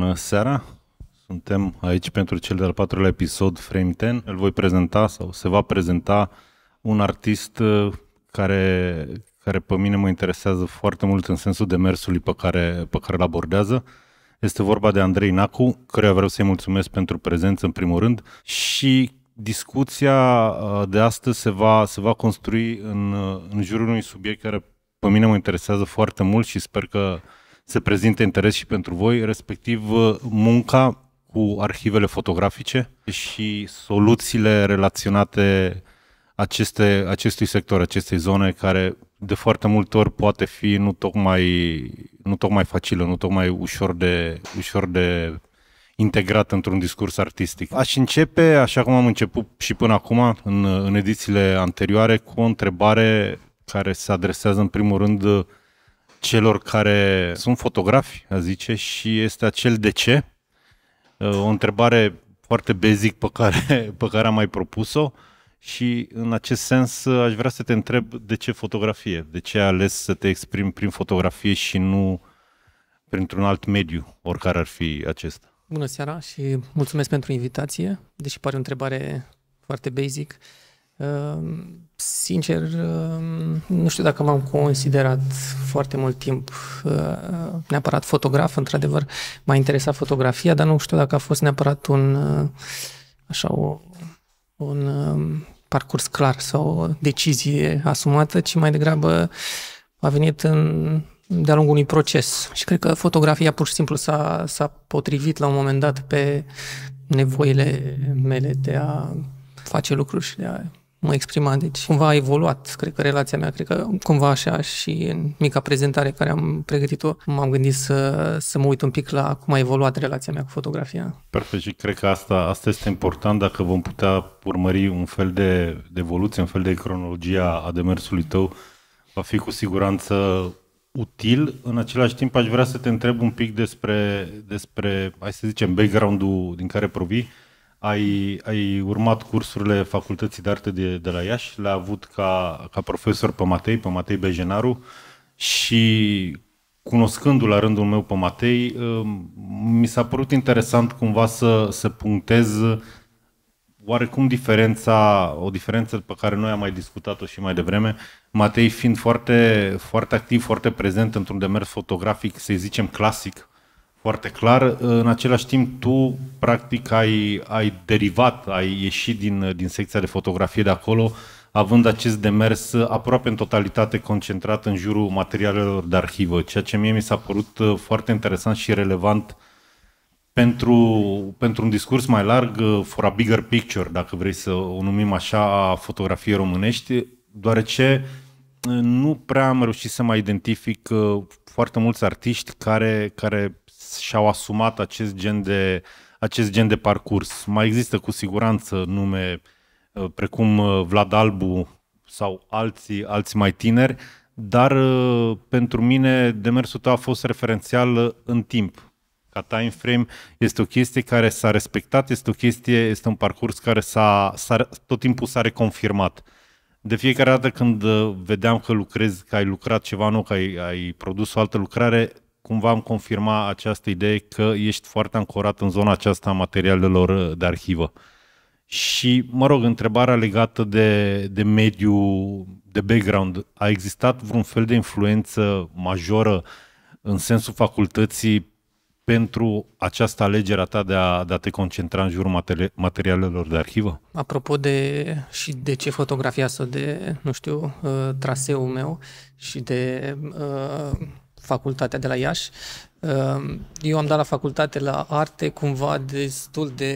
Bună seara! Suntem aici pentru cel de-al patrulea episod Frame 10. Îl voi prezenta sau se va prezenta un artist uh, care, care pe mine mă interesează foarte mult în sensul demersului pe care, pe care îl abordează. Este vorba de Andrei Nacu, căruia vreau să-i mulțumesc pentru prezență în primul rând și discuția uh, de astăzi se va, se va construi în, uh, în jurul unui subiect care pe mine mă interesează foarte mult și sper că se prezinte interes și pentru voi, respectiv uh, munca cu arhivele fotografice și soluțiile relaționate aceste, acestui sector, acestei zone, care de foarte multe ori poate fi nu tocmai, nu tocmai facilă, nu tocmai ușor de, ușor de integrat într-un discurs artistic. Aș începe, așa cum am început și până acum, în, în edițiile anterioare, cu o întrebare care se adresează în primul rând celor care sunt fotografi, a zice, și este acel de ce. Uh, o întrebare foarte basic pe care, pe care am mai propus-o și în acest sens uh, aș vrea să te întreb de ce fotografie, de ce ai ales să te exprimi prin fotografie și nu printr-un alt mediu, oricare ar fi acesta. Bună seara și mulțumesc pentru invitație, deși pare o întrebare foarte basic. Uh, Ehm, sincer, ehm, nu știu dacă m-am considerat foarte mult timp ehm, neapărat fotograf, într-adevăr m-a interesat fotografia, dar nu știu dacă a fost neapărat un, așa, o, un parcurs clar sau o decizie asumată, ci mai degrabă a venit în, de-a lungul unui proces. Și cred că fotografia pur și simplu s-a, s-a potrivit la un moment dat pe nevoile mele de a face lucruri și de a mă exprima, deci cumva a evoluat, cred că relația mea, cred că cumva așa și în mica prezentare care am pregătit-o, m-am gândit să, să mă uit un pic la cum a evoluat relația mea cu fotografia. Perfect și cred că asta, asta este important dacă vom putea urmări un fel de, de evoluție, un fel de cronologia a demersului tău, va fi cu siguranță util. În același timp aș vrea să te întreb un pic despre, despre hai să zicem, background-ul din care provii ai, ai urmat cursurile Facultății de Arte de, de la Iași, le-a avut ca, ca profesor pe Matei, pe Matei Bejenaru și cunoscându-l la rândul meu pe Matei, uh, mi s-a părut interesant cumva să, să punctez oarecum diferența, o diferență pe care noi am mai discutat-o și mai devreme, Matei fiind foarte, foarte activ, foarte prezent într-un demers fotografic, să zicem clasic, foarte clar. În același timp, tu practic ai, ai derivat, ai ieșit din, din secția de fotografie de acolo, având acest demers aproape în totalitate concentrat în jurul materialelor de arhivă, ceea ce mie mi s-a părut uh, foarte interesant și relevant pentru, pentru un discurs mai larg, uh, for a bigger picture, dacă vrei să o numim așa, a fotografiei românești, deoarece uh, nu prea am reușit să mai identific foarte mulți artiști care, care și-au asumat acest gen, de, acest gen de parcurs. Mai există cu siguranță nume uh, precum uh, Vlad Albu sau alții, alții mai tineri, dar uh, pentru mine demersul tău a fost referențial în timp. Ca time frame este o chestie care s-a respectat, este o chestie, este un parcurs care s-a, s-a, tot timpul s-a reconfirmat. De fiecare dată când vedeam că lucrezi, că ai lucrat ceva nou, că ai, ai produs o altă lucrare, cumva îmi confirma această idee că ești foarte ancorat în zona aceasta a materialelor de arhivă. Și, mă rog, întrebarea legată de, de mediu, de background, a existat vreun fel de influență majoră în sensul facultății pentru această alegere a ta de a, de a te concentra în jurul materialelor de arhivă? Apropo de și de ce fotografia sau de, nu știu, uh, traseul meu și de uh, facultatea de la Iași. Ehm, eu am dat la facultate la arte cumva destul de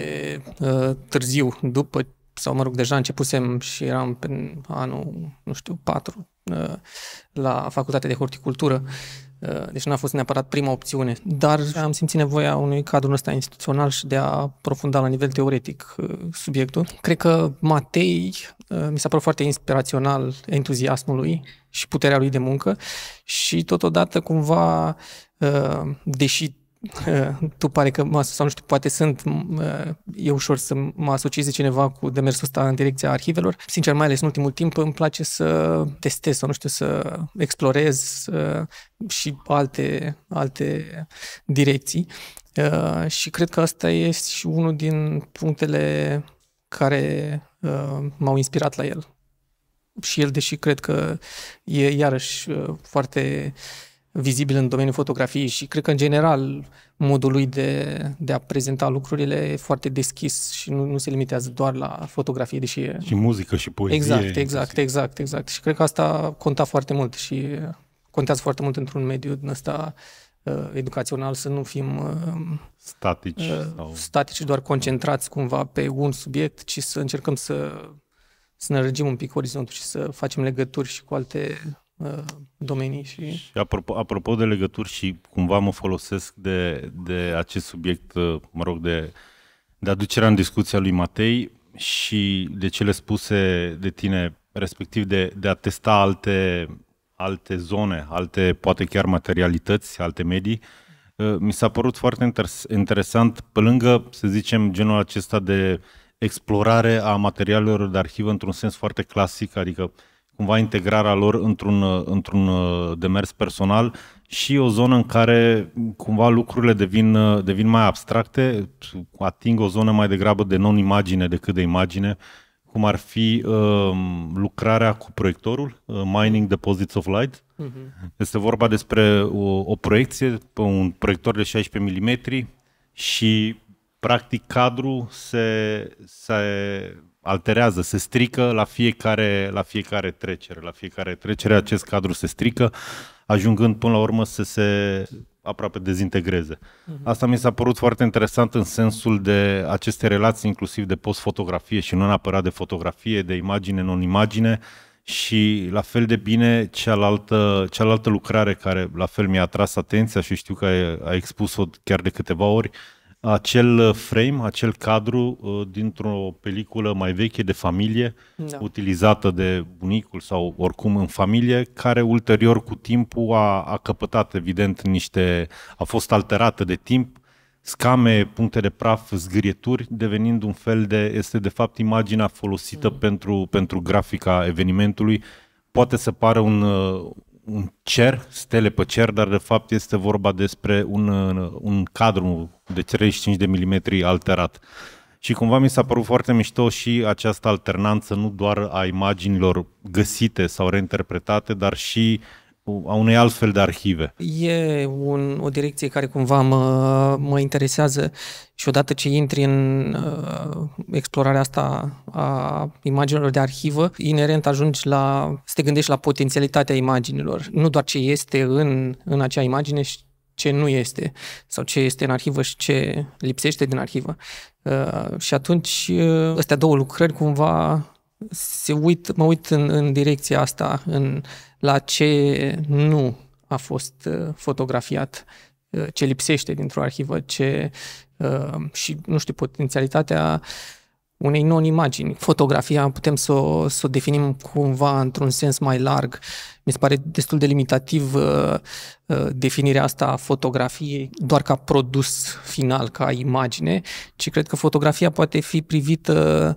eh, târziu, după sau mă rog, deja începusem și eram în anul, nu știu, 4 eh, la facultatea de horticultură, eh, deci n-a fost neapărat prima opțiune, dar am simțit nevoia unui cadru ăsta instituțional și de a profunda la nivel teoretic subiectul. Cred că Matei mi s-a părut foarte inspirațional entuziasmului și puterea lui de muncă și totodată cumva, uh, deși uh, tu pare că mă sau nu știu, poate sunt, uh, e ușor să mă asocieze cineva cu demersul ăsta în direcția arhivelor. Sincer, mai ales în ultimul timp, îmi place să testez sau nu știu, să explorez și alte, alte direcții. Și cred că asta este și unul din punctele care m-au inspirat la el și el, deși cred că e iarăși uh, foarte vizibil în domeniul fotografiei și cred că în general modul lui de, de a prezenta lucrurile e foarte deschis și nu, nu se limitează doar la fotografie, deși e... Și muzică și poezie. Exact, exact, exact, exact. Și cred că asta conta foarte mult și contează foarte mult într-un mediu din ăsta uh, educațional să nu fim uh, statici, uh, sau... statici, doar concentrați cumva pe un subiect, ci să încercăm să să ne răgim un pic orizontul și să facem legături și cu alte uh, domenii. Și... și apropo, apropo de legături și cumva mă folosesc de, de acest subiect, uh, mă rog, de, de aducerea în discuția lui Matei și de cele spuse de tine, respectiv de, de a testa alte, alte zone, alte poate chiar materialități, alte medii, uh, mi s-a părut foarte interesant, pe lângă, să zicem, genul acesta de uh, explorare a materialelor de arhivă într-un sens foarte clasic, adică cumva integrarea lor într-un, într-un uh, demers personal și o zonă în care cumva lucrurile devin, uh, devin mai abstracte, ating o zonă mai degrabă de non-imagine decât de imagine, cum ar fi uh, lucrarea cu proiectorul, uh, Mining Deposits of Light. Uh-huh. Este vorba despre o, o proiecție pe un proiector de 16 mm și practic cadrul se, se alterează, se strică la fiecare, la fiecare trecere. La fiecare trecere acest cadru se strică, ajungând până la urmă să se aproape dezintegreze. Mhm. Asta mi s-a părut foarte interesant în sensul de aceste relații inclusiv de post-fotografie și nu neapărat de fotografie, de imagine, non-imagine și la fel de bine cealaltă, cealaltă lucrare care la fel mi-a atras atenția și știu că a expus-o chiar de câteva ori, uh, acel uh, frame, acel cadru uh, dintr-o peliculă mai veche de familie, da. utilizată de bunicul sau oricum în familie, care ulterior cu timpul a, a căpătat evident niște, a fost alterată de timp, scame, puncte de praf, zgârieturi, devenind un fel de, este de fapt imaginea folosită mm. pentru, pentru grafica evenimentului. Poate să pară un, uh, un cer, stele pe cer, dar de fapt este vorba despre un, uh, un cadru de 35 de milimetri alterat. Și cumva mi s-a părut foarte mișto și această alternanță nu doar a imaginilor găsite sau reinterpretate, dar și uh, a unei altfel de arhive. E un, o direcție care cumva mă, mă interesează și odată ce intri în uh, explorarea asta a imaginilor de arhivă, inerent ajungi la, să te gândești la potențialitatea imaginilor. Nu doar ce este în, în acea imagine, ce nu este sau ce este în arhivă și ce lipsește din arhivă. Uh, și atunci, uh, astea două lucrări cumva se uit, mă uit în, în direcția asta, în la ce nu a fost uh, fotografiat, uh, ce lipsește dintr-o arhivă, ce uh, și, nu știu, potențialitatea unei non-imagini. Fotografia putem să o, să o definim cumva într-un sens mai larg. Mi se pare destul de limitativ uh, uh, definirea asta a fotografiei doar ca produs final, ca imagine, ci cred că fotografia poate fi privită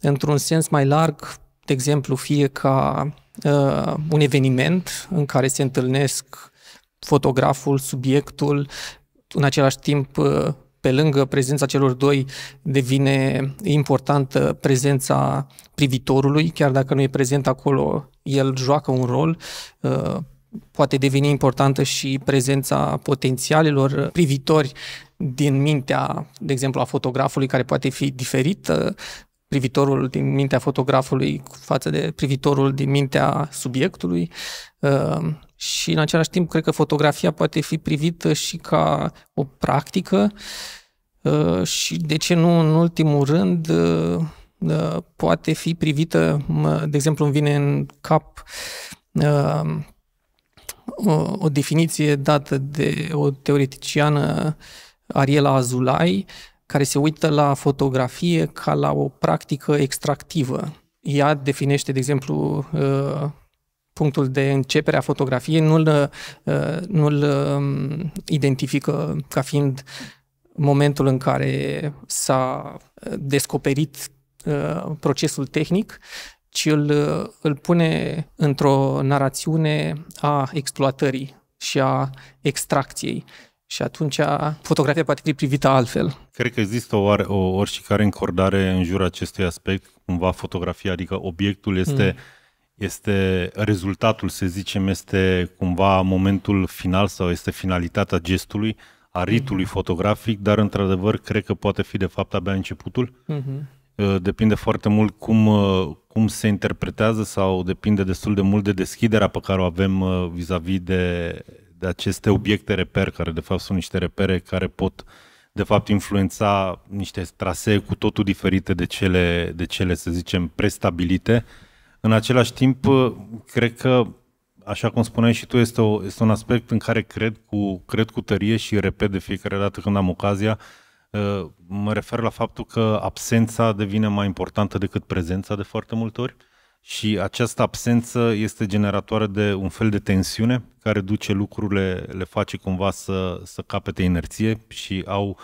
într-un sens mai larg, de exemplu, fie ca uh, un eveniment în care se întâlnesc fotograful, subiectul, în același timp uh, pe lângă prezența celor doi devine importantă prezența privitorului, chiar dacă nu e prezent acolo, el joacă un rol. Uh, poate deveni importantă și prezența potențialilor privitori din mintea, de exemplu, a fotografului, care poate fi diferită privitorul din mintea fotografului față de privitorul din mintea subiectului ehm, și în același timp cred că fotografia poate fi privită și ca o practică ehm, și de ce nu în ultimul rând ehm, poate fi privită, de exemplu îmi vine în cap o, definiție dată de o teoreticiană Ariela Azulai, care se uită la fotografie ca la o practică extractivă. Ea definește, de exemplu, uh, punctul de începere a fotografiei, nu-l, uh, nu-l um, identifică ca fiind momentul în care s-a uh, descoperit procesul tehnic, ci îl, îl pune într-o narațiune a exploatării și a extracției și atunci fotografia poate fi privită altfel. Cred că există o, o oricare încordare în jurul acestui aspect, cumva fotografia, adică obiectul este, mm. este rezultatul, să zicem, este cumva momentul final sau este finalitatea gestului, a hmm. ritului mm. fotografic, dar într-adevăr cred că poate fi de fapt abia începutul. Mm-hmm. Depinde foarte mult cum, ă, cum se interpretează sau depinde destul de mult de deschiderea pe care o avem ă, vis-a-vis de de aceste obiecte reper, care de fapt sunt niște repere care pot de fapt influența niște trasee cu totul diferite de cele, de cele să zicem, prestabilite. În același timp, cred că, așa cum spuneai și tu, este, o, este un aspect în care cred cu, cred cu tărie și repet de fiecare dată când am ocazia, mă refer la faptul că absența devine mai importantă decât prezența de foarte multe ori. Și această absență este generatoare de un fel de tensiune care duce lucrurile, le face cumva să, să capete inerție și au,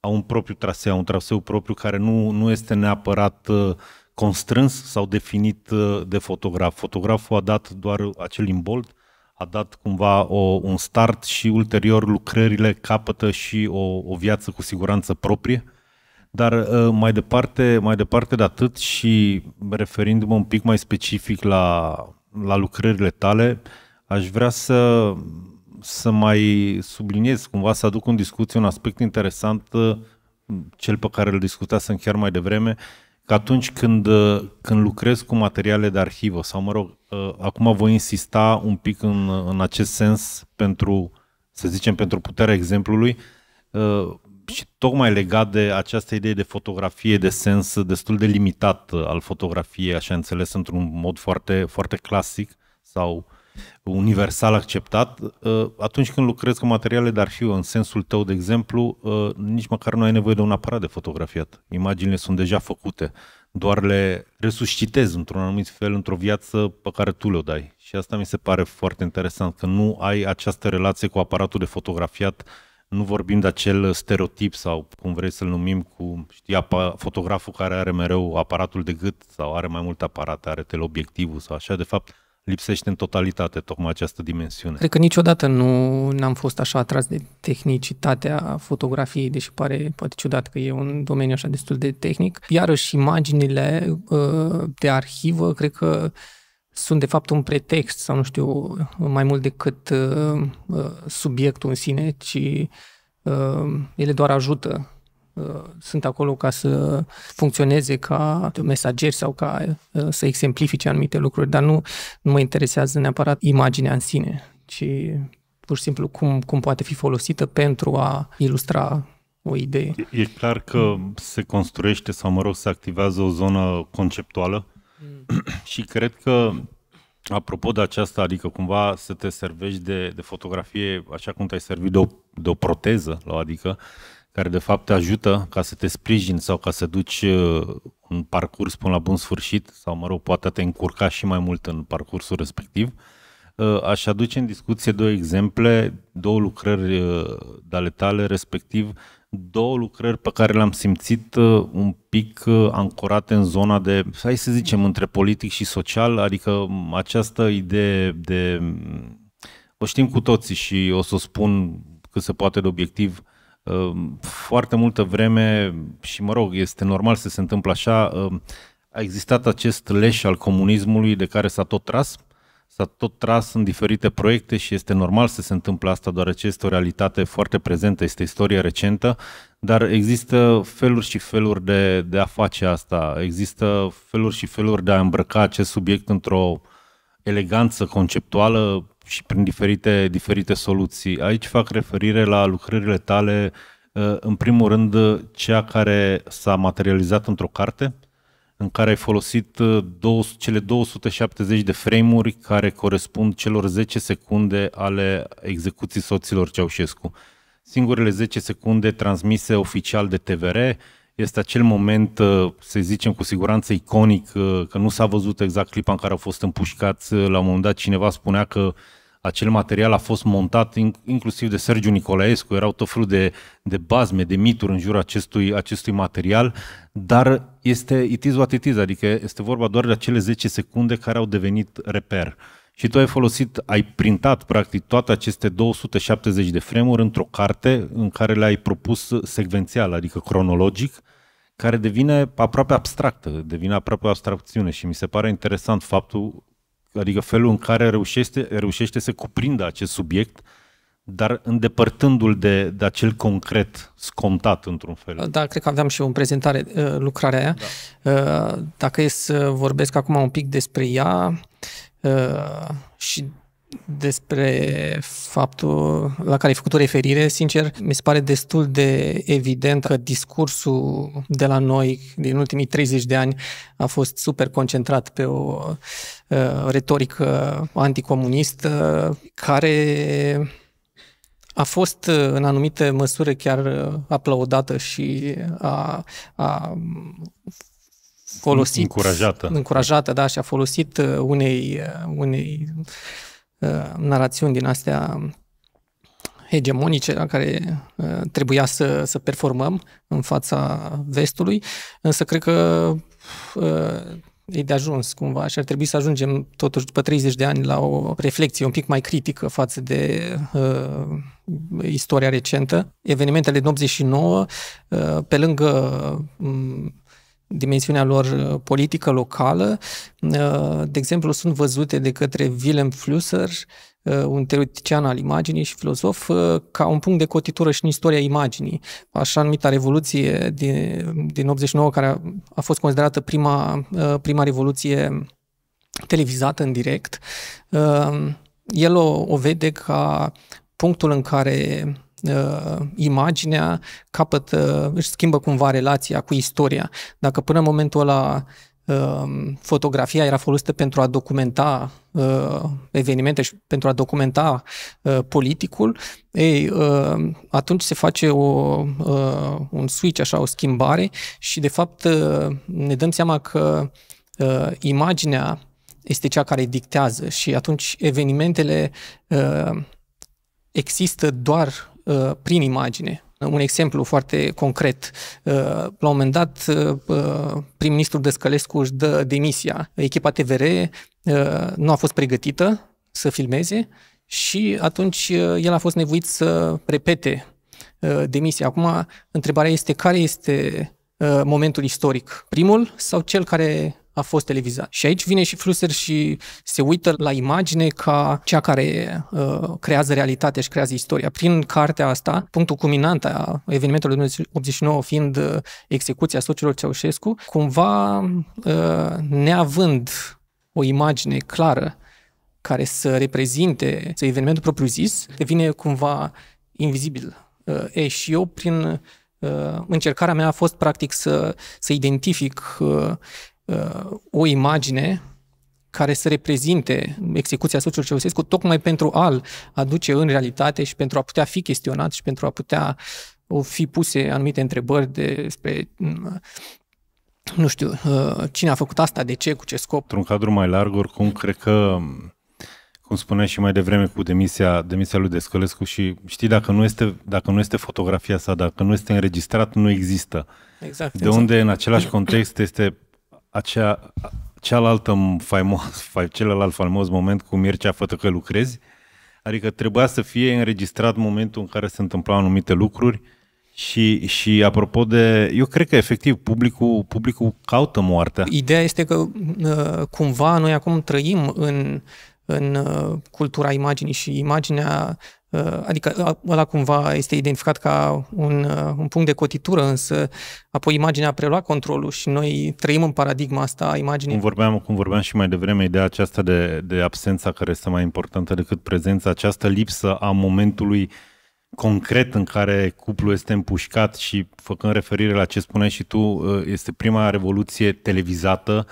au un propriu traseu, un traseu propriu care nu, nu este neapărat uh, constrâns sau definit uh, de fotograf. Fotograful a dat doar acel imbold, a dat cumva o, un start și ulterior lucrările capătă și o, o viață cu siguranță proprie dar uh, mai departe, mai departe de atât și referindu-mă un pic mai specific la, la lucrările tale, aș vrea să, să mai subliniez, cumva să aduc în discuție un aspect interesant, uh, cel pe care îl discutasem chiar mai devreme, că atunci când, uh, când lucrez cu materiale de arhivă, sau mă rog, acum voi insista un pic în, în acest sens pentru, să zicem, pentru puterea exemplului, și tocmai legat de această idee de fotografie de sens destul de limitat uh, al fotografiei, așa înțeles într-un mod foarte, foarte clasic sau universal acceptat, uh, atunci când lucrezi cu materiale de arhivă, în sensul tău, de exemplu, uh, nici măcar nu ai nevoie de un aparat de fotografiat. Imaginile sunt deja făcute, doar le resuscitezi într-un anumit fel, într-o viață pe care tu le-o dai. Și asta mi se pare foarte interesant, că nu ai această relație cu aparatul de fotografiat nu vorbim de acel stereotip sau cum vrei să-l numim cu, știi, apa- fotograful care are mereu aparatul de gât sau are mai multe aparate, are teleobiectivul sau așa, de fapt lipsește în totalitate tocmai această dimensiune. Cred că niciodată nu n-am fost așa atras de tehnicitatea fotografiei, deși pare poate ciudat că e un domeniu așa destul de tehnic. Iarăși, imaginile uh, de arhivă, cred că sunt de fapt un pretext sau nu știu, mai mult decât uh, uh, subiectul în sine, ci uh, ele doar ajută. Uh, sunt acolo ca să funcționeze ca mesageri sau ca uh, să exemplifice anumite lucruri, dar nu, nu mă interesează neapărat imaginea în sine, ci pur și simplu cum, cum poate fi folosită pentru a ilustra o idee. E clar că se construiește sau, mă rog, se activează o zonă conceptuală Mm. și cred că, apropo de aceasta, adică cumva să te servești de, de fotografie așa cum te-ai servit de o, de o proteză, adică care de fapt te ajută ca să te sprijin sau ca să duci uh, un parcurs până la bun sfârșit sau, mă rog, poate te încurca și mai mult în parcursul respectiv. Uh, aș aduce în discuție două exemple, două lucrări uh, de ale tale, respectiv două lucrări pe care le-am simțit uh, un pic uh, ancorate în zona de, hai să zicem, între politic și social, adică această idee de, o știm cu toții și o să o spun cât se poate de obiectiv, uh, foarte multă vreme, și mă rog, este normal să se întâmple așa, a existat acest leș al comunismului de care s-a tot tras s-a tot tras în diferite proiecte și este normal să se întâmple asta, deoarece este o realitate foarte prezentă, este istorie recentă, dar există feluri și feluri de, de a face asta, există feluri și feluri de a îmbrăca acest subiect într-o eleganță conceptuală și prin diferite, diferite soluții. Aici fac referire la lucrările tale, ă, în primul rând, cea care s-a materializat într-o carte, în care ai folosit 200, uh, cele 270 de frame-uri care corespund celor 10 secunde ale execuții soților Ceaușescu. Singurele 10 secunde transmise oficial de TVR este acel moment, uh, să zicem cu siguranță iconic, uh, că nu s-a văzut exact clipa în care au fost împușcați. La un moment dat cineva spunea că acel material a fost montat inclusiv de Sergiu Nicolaescu, erau tot felul de, de bazme, de mituri în jurul acestui, acestui material, dar este it is what it is, adică este vorba doar de acele 10 secunde care au devenit reper. Și tu ai folosit, ai printat practic toate aceste 270 de frame-uri într-o carte în care le-ai propus secvențial, adică cronologic, care devine aproape abstractă, devine aproape o abstracțiune și mi se pare interesant faptul, adică felul în care reușește, reușește să cuprindă acest subiect dar îndepărtându-l de, de acel concret scontat într-un fel. Da, cred că aveam și eu în prezentare uh, lucrarea aia. Da. Uh, dacă e să vorbesc acum un pic despre ea uh, și despre faptul la care ai făcut o referire, sincer, mi se pare destul de evident că discursul de la noi din ultimii 30 de ani a fost super concentrat pe o uh, retorică anticomunistă care a fost uh, în anumite măsuri chiar uh, aplaudată și a, a folosit... Încurajată. Încurajată, da, și a folosit uh, unei, unei uh, narațiuni din astea hegemonice la care uh, trebuia să, să performăm în fața vestului, însă cred că uh, e de ajuns cumva și ar trebui să ajungem totuși după 30 de ani la o reflexie un pic mai critică față de uh, istoria recentă. Evenimentele din 89, uh, pe lângă um, dimensiunea lor uh, politică locală, uh, de exemplu, sunt văzute de către Willem Flusser un teoretician al imaginii și filozof, uh, ca un punct de cotitură și în istoria imaginii. Așa numita revoluție din, din 89, care a, a fost considerată prima, uh, prima revoluție televizată în direct, uh, el o, o vede ca punctul în care imaginea capătă, își schimbă cumva relația cu istoria. Dacă până în momentul ăla Ehm, fotografia era folosită pentru a documenta uh, evenimente și pentru a documenta uh, politicul, ei, uh, atunci se face o, uh, un switch, așa, o schimbare și, de fapt, uh, ne dăm seama că uh, imaginea este cea care dictează și atunci evenimentele uh, există doar uh, prin imagine un exemplu foarte concret. Uh, la un moment dat, uh, uh, prim-ministrul Descălescu își dă demisia. Echipa TVR nu a fost pregătită să filmeze și atunci el a fost nevoit să repete demisia. Acum, întrebarea este care este momentul istoric? Primul sau cel care a fost televizat. Și aici vine și Flusser și se uită la imagine ca cea care uh, creează realitatea și creează istoria. Prin cartea asta, punctul culminant a evenimentului 1989 fiind uh, execuția socilor Ceaușescu, cumva uh, neavând o imagine clară care să reprezinte să evenimentul propriu-zis, devine cumva invizibil. Uh, e, și eu, prin uh, încercarea mea a fost practic să, să identific uh, Uh, o imagine care să reprezinte execuția soțului Ceaușescu, tocmai pentru a-l aduce în realitate și pentru a putea fi chestionat și pentru a putea fi puse anumite întrebări despre mm, nu știu, uh, cine a făcut asta, de ce, cu ce scop. Într-un cadru mai larg, oricum, cred că, cum spuneai și mai devreme cu demisia, demisia lui Descălescu și știi, dacă nu, este, dacă nu este fotografia sa, dacă nu este înregistrat, nu există. Exact. De exact. unde, în același context, este acea, cealaltă faimos, celălalt faimos moment cu Mircea Fătă că lucrezi, adică trebuia să fie înregistrat momentul în care se întâmplau anumite lucruri și, și apropo de, eu cred că efectiv publicul, publicul caută moartea. Ideea este că uh, cumva noi acum trăim în, în uh, cultura imaginii și imaginea Uh, adică ăla cumva este identificat ca un, uh, un punct de cotitură, însă apoi imaginea a preluat controlul și noi trăim în paradigma asta a imaginii. Cum vorbeam, cum vorbeam și mai devreme, ideea aceasta de, de absența care este mai importantă decât prezența, această lipsă a momentului concret în care cuplul este împușcat și făcând referire la ce spuneai și tu, uh, este prima revoluție televizată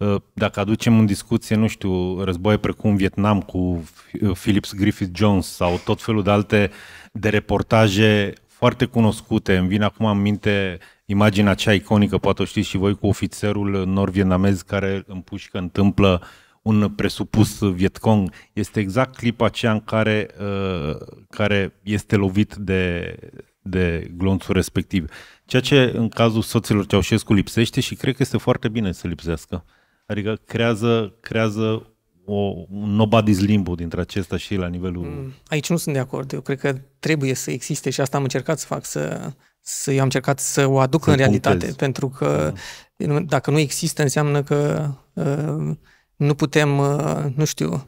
Ă, dacă aducem în discuție, nu știu, războaie precum Vietnam cu ă, Phillips Griffith Jones sau tot felul de alte de reportaje foarte cunoscute. Îmi vine acum în minte imaginea cea iconică, poate o știți și voi, cu ofițerul nord-vietnamez care împușcă, întâmplă un presupus Vietcong. Este exact clipa aceea în care, ă, care este lovit de, de glonțul respectiv. Ceea ce în cazul soților Ceaușescu lipsește și cred că este foarte bine să lipsească. Adică creează, creează o, un nobody's limbo dintre acesta și la nivelul... Mm, aici nu sunt de acord. Eu cred că trebuie să existe și asta am încercat să fac, să, să eu am încercat să o aduc să în realitate, puntez. pentru că da. dacă nu există, înseamnă că uh, nu putem, uh, nu știu,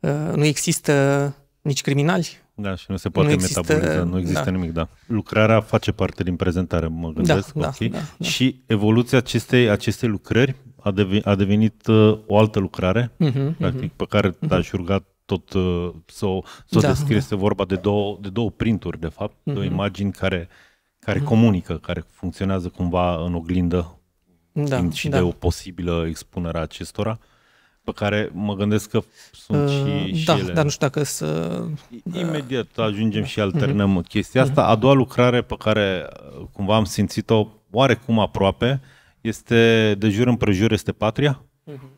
uh, nu există nici criminali. Da, și nu se poate nu există, metaboliza, nu există da. nimic, da. Lucrarea face parte din prezentare, mă da, gândesc, da, ok? Da, da, da. Și evoluția acestei, acestei lucrări a, devenit, a uh, devenit o altă lucrare, uh-huh, practic, uh-huh. pe care mhm. te huh aș ruga tot uh, să o, s o da, descrie. Da. Este vorba de două, de două printuri, de fapt, uh-huh. două imagini care, care uh-huh. comunică, care funcționează cumva în oglindă da, și da. de o posibilă expunere a acestora pe care mă gândesc că sunt uh, și, și Da, ele. dar nu știu dacă să... Imediat uh, ajungem și da. alternăm uh-huh. chestia asta. A doua lucrare pe care uh, cumva am simțit-o oarecum aproape uh, este de jur împrejur este Patria, uh-huh.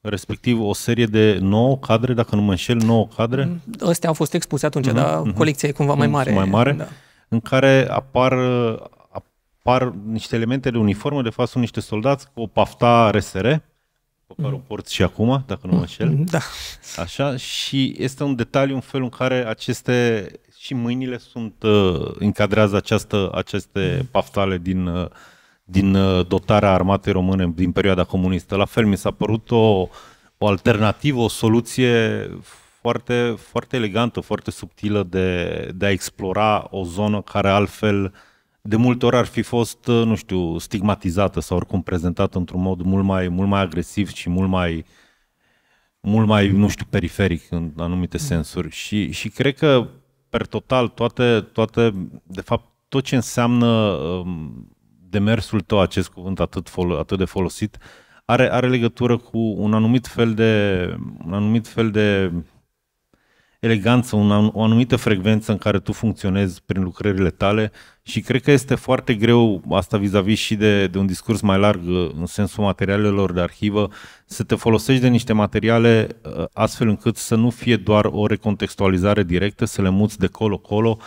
respectiv o serie de 9 cadre, dacă nu mă înșel, 9 cadre. Mhm. Astea au fost expuse atunci, uh-huh, dar uh-huh. colecția e cumva mai mare. Mai mare, da. în care apar, apar niște elemente de uniformă, de fapt sunt niște soldați cu o pafta RSR, pe care o porți și acum, dacă nu mă înșel. Da. Așa, și este un detaliu în felul în care aceste și mâinile sunt, uh, încadrează această, aceste paftale din uh, din uh, dotarea armatei române din perioada comunistă. La fel mi s-a părut o, o alternativă, o soluție foarte, foarte elegantă, foarte subtilă de, de a explora o zonă care altfel de multe ori ar fi fost, uh, nu știu, stigmatizată sau oricum prezentată într-un mod mult mai, mult mai agresiv și mult mai, mult mai, nu știu, periferic în anumite mm. sensuri. Și, și cred că, per total, toate, toate, de fapt, tot ce înseamnă um, demersul tău, acest cuvânt atât, fol- atât de folosit, are, are legătură cu un anumit fel de, un anumit fel de eleganță, un, o anumită frecvență în care tu funcționezi prin lucrările tale și cred că este foarte greu, asta vis-a-vis și de, de un discurs mai larg uh, în sensul materialelor de arhivă, să te folosești de niște materiale uh, astfel încât să nu fie doar o recontextualizare directă, să le muți de colo-colo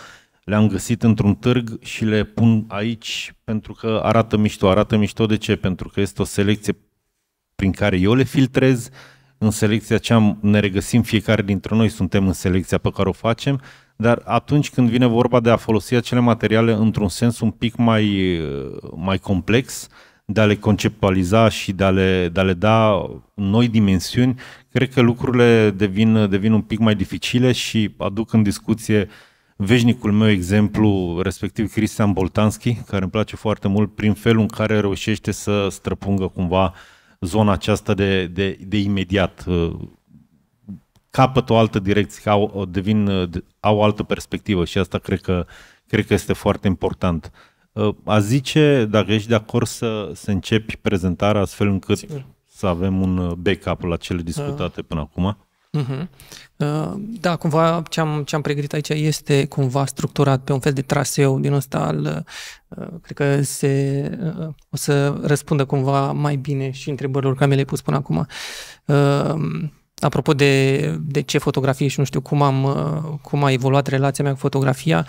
le-am găsit într-un târg și le pun aici pentru că arată mișto. Arată mișto de ce? Pentru că este o selecție prin care eu le filtrez, în selecția cea ne regăsim fiecare dintre noi, suntem în selecția pe care o facem, dar atunci când vine vorba de a folosi acele materiale într-un sens un pic mai, mai complex, de a le conceptualiza și de a le, de a le da noi dimensiuni, cred că lucrurile devin, devin un pic mai dificile și aduc în discuție uh, veșnicul meu exemplu, respectiv Cristian Boltanski, care îmi place foarte mult prin felul în care reușește să străpungă cumva zona aceasta de, de, de imediat. Capăt o altă direcție, au, devin, au o altă perspectivă și asta cred că, cred că este foarte important. A zice, dacă ești de acord să, să începi prezentarea astfel încât Sigur. să avem un backup la cele discutate da. până acum. Uh-huh. Da, cumva ce am, ce am pregătit aici este cumva structurat pe un fel de traseu din ăsta al, uh, cred că se, uh, o să răspundă cumva mai bine și întrebărilor care mi le-ai pus până acum. Uh, apropo de, de ce fotografie și nu știu cum, am, cum a evoluat relația mea cu fotografia,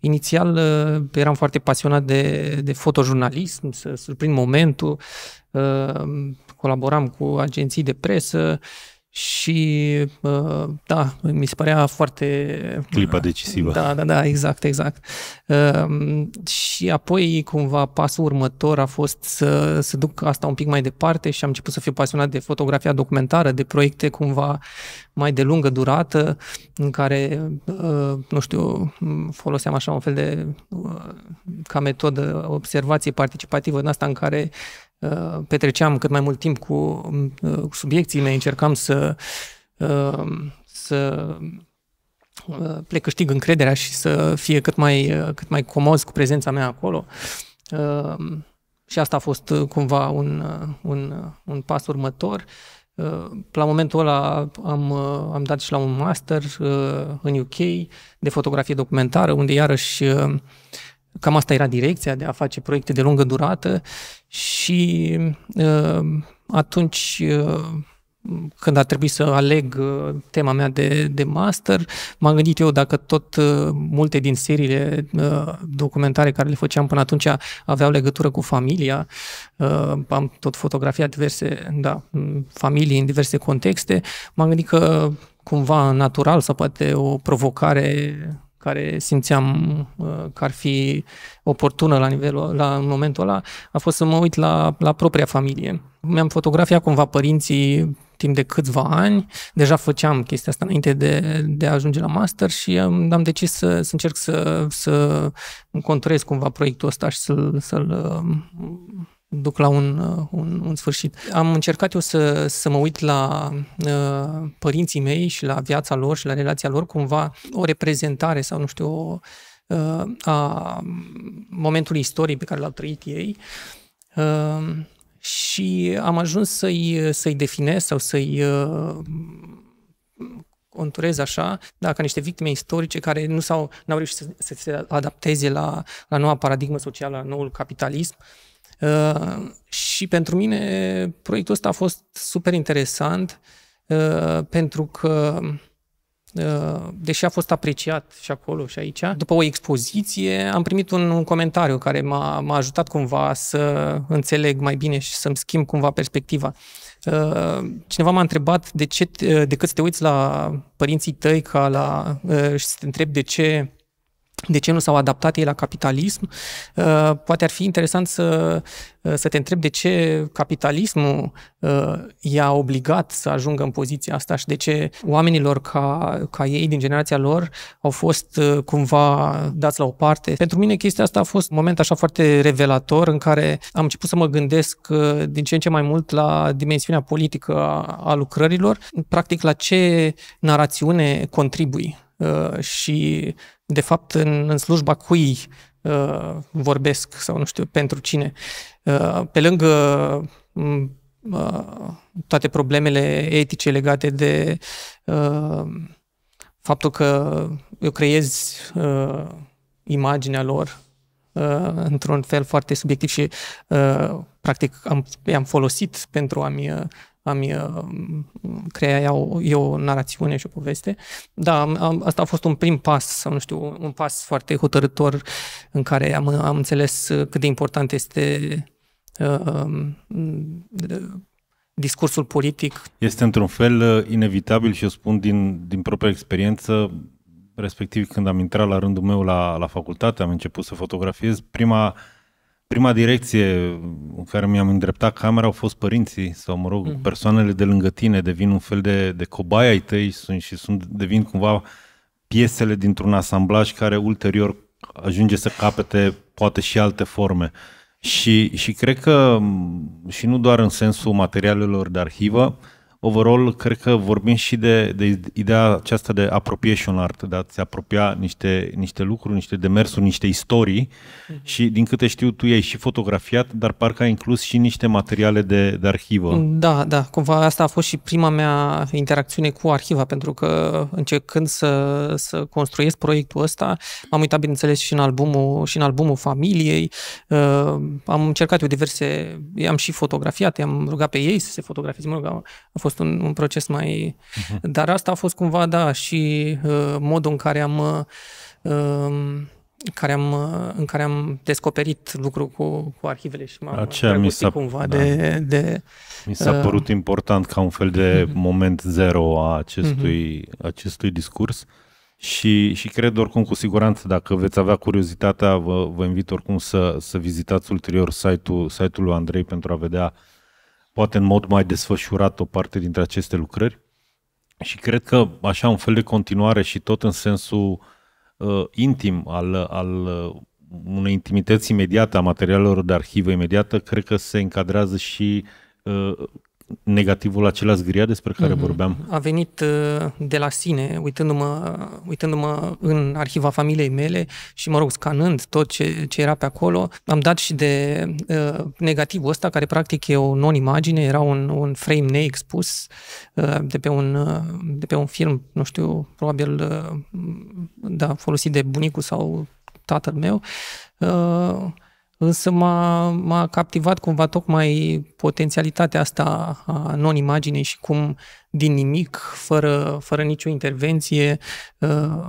inițial eram foarte pasionat de, de fotojurnalism, să surprind momentul, colaboram cu agenții de presă, și da, mi se părea foarte... Clipa decisivă. Da, da, da, exact, exact. Ehm, și apoi, cumva, pasul următor a fost să, să duc asta un pic mai departe și am început să fiu pasionat de fotografia documentară, de proiecte cumva mai de lungă durată, în care, nu știu, foloseam așa un fel de, ca metodă, observație participativă în asta în care Uh, petreceam cât mai mult timp cu, mm, uh, cu subiecții mei, încercam să, uh, să le câștig încrederea și să fie cât mai, cât mai comoz cu prezența mea acolo. Și asta a fost cumva un, un, un pas următor. La momentul ăla am, am dat și la un master în UK de fotografie documentară, unde iarăși cam asta era direcția de a face proiecte de lungă durată și uh, atunci uh, când a trebuit să aleg uh, tema mea de, de master, m-am gândit eu dacă tot multe din seriile documentare care le făceam până atunci aveau legătură cu familia, am tot fotografiat diverse da, familii în diverse contexte, m-am gândit că cumva natural sau poate o provocare care simțeam uh, că ar fi oportună la, nivelul, la momentul ăla a fost să mă uit la, la propria familie. Mi-am fotografiat cumva părinții timp de câțiva ani, deja făceam chestia asta înainte de, de a ajunge la master și am, um, am decis să, să încerc să, să conturez cumva proiectul ăsta și să-l, să-l um, duc la un, uh, un, un sfârșit. Am încercat eu să, să mă uit la uh, părinții mei și la viața lor și la relația lor, cumva o reprezentare sau, nu știu, o, uh, a momentului istoriei pe care l-au trăit ei. Uh, și am ajuns să-i, să-i definez sau să-i uh, conturez așa, da, ca niște victime istorice care nu s-au, n-au reușit să, să se adapteze la, la noua paradigmă socială, la noul capitalism. Uh, Uh, și pentru mine proiectul ăsta a fost super interesant uh, pentru că uh, deși a fost apreciat și acolo și aici, după o expoziție am primit un, un comentariu care m-a, m-a ajutat cumva să înțeleg mai bine și să-mi schimb cumva perspectiva. Cineva m-a întrebat de, ce, de cât să te uiți la părinții tăi ca la, și să te întreb de ce de ce nu s-au adaptat ei la capitalism. Uh, poate ar fi interesant să, uh, să te întreb de ce capitalismul uh, i-a obligat să ajungă în poziția asta și de ce oamenilor ca, ca ei, din generația lor, au fost cumva dați la o parte. Pentru mine chestia asta a fost un moment așa foarte revelator în care am început să mă gândesc din ce în ce mai mult la dimensiunea politică a, a lucrărilor, practic la ce narațiune contribui și de fapt, în, în slujba cui uh, vorbesc sau nu știu pentru cine. Uh, pe lângă uh, toate problemele etice legate de uh, faptul că eu creez uh, imaginea lor uh, într-un fel foarte subiectiv și uh, practic am, am folosit pentru a-mi uh, am uh, crea eu, eu o narațiune și o poveste. Da, asta a fost un prim pas, sau nu știu, un pas foarte hotărător în care am, am înțeles cât de important este uh, um, discursul politic. Este într-un fel uh, inevitabil și eu spun din, din propria experiență, respectiv când am intrat la rândul meu la, la facultate, am început să fotografiez, prima uh, prima direcție în care mi-am îndreptat camera au fost părinții sau, mă rog, mm-hmm. persoanele de lângă tine devin un fel de, de cobai ai tăi sunt, și sunt, devin cumva piesele dintr-un asamblaj care ulterior ajunge să capete poate și alte forme. Și, și cred că, și nu doar în sensul materialelor de arhivă, mm overall, cred că vorbim și de, de ideea aceasta de appropriation art, de a-ți apropia niște, niște lucruri, niște demersuri, niște istorii uh-huh. și, din câte știu, tu ai și fotografiat, dar parcă ai inclus și niște materiale de, de arhivă. Da, da, cumva asta a fost și prima mea interacțiune cu arhiva, pentru că încercând să, să construiesc proiectul ăsta, m-am uitat, bineînțeles, și în albumul, și în albumul familiei, uh, am încercat eu diverse, am și fotografiat, i-am rugat pe ei să se fotografieze, mă rog, a fost fost un, un proces mai... Uh-huh. Dar asta a fost cumva, da, și uh, modul în care am... Uh, care am, în care am descoperit lucru cu, cu arhivele și m-am Aceea mi s-a, cumva da. de, de... Mi s-a uh, părut important ca un fel de uh-huh. moment zero a acestui, uh-huh. acestui discurs și, și cred oricum cu siguranță, dacă veți avea curiozitatea, vă, vă invit oricum să, să vizitați ulterior site-ul, site-ul lui Andrei pentru a vedea uh, poate în mod mai desfășurat o parte dintre aceste lucrări și cred că așa un fel de continuare și tot în sensul uh, intim al, al uh, unei intimități imediate a materialelor de arhivă imediată, cred că se încadrează și uh, negativul acela zgâria despre care mm-hmm. vorbeam? A venit uh, de la sine, uitându-mă, uitându-mă în arhiva familiei mele și, mă rog, scanând tot ce, ce era pe acolo, am dat și de uh, negativul ăsta, care practic e o non-imagine, era un, un frame neexpus uh, de, pe un, uh, de pe un film, nu știu, probabil, uh, da, folosit de bunicul sau tatăl meu. Uh, Însă m-a, m-a captivat cumva tocmai potențialitatea asta a non-imaginei și cum din nimic, fără, fără nicio intervenție, uh,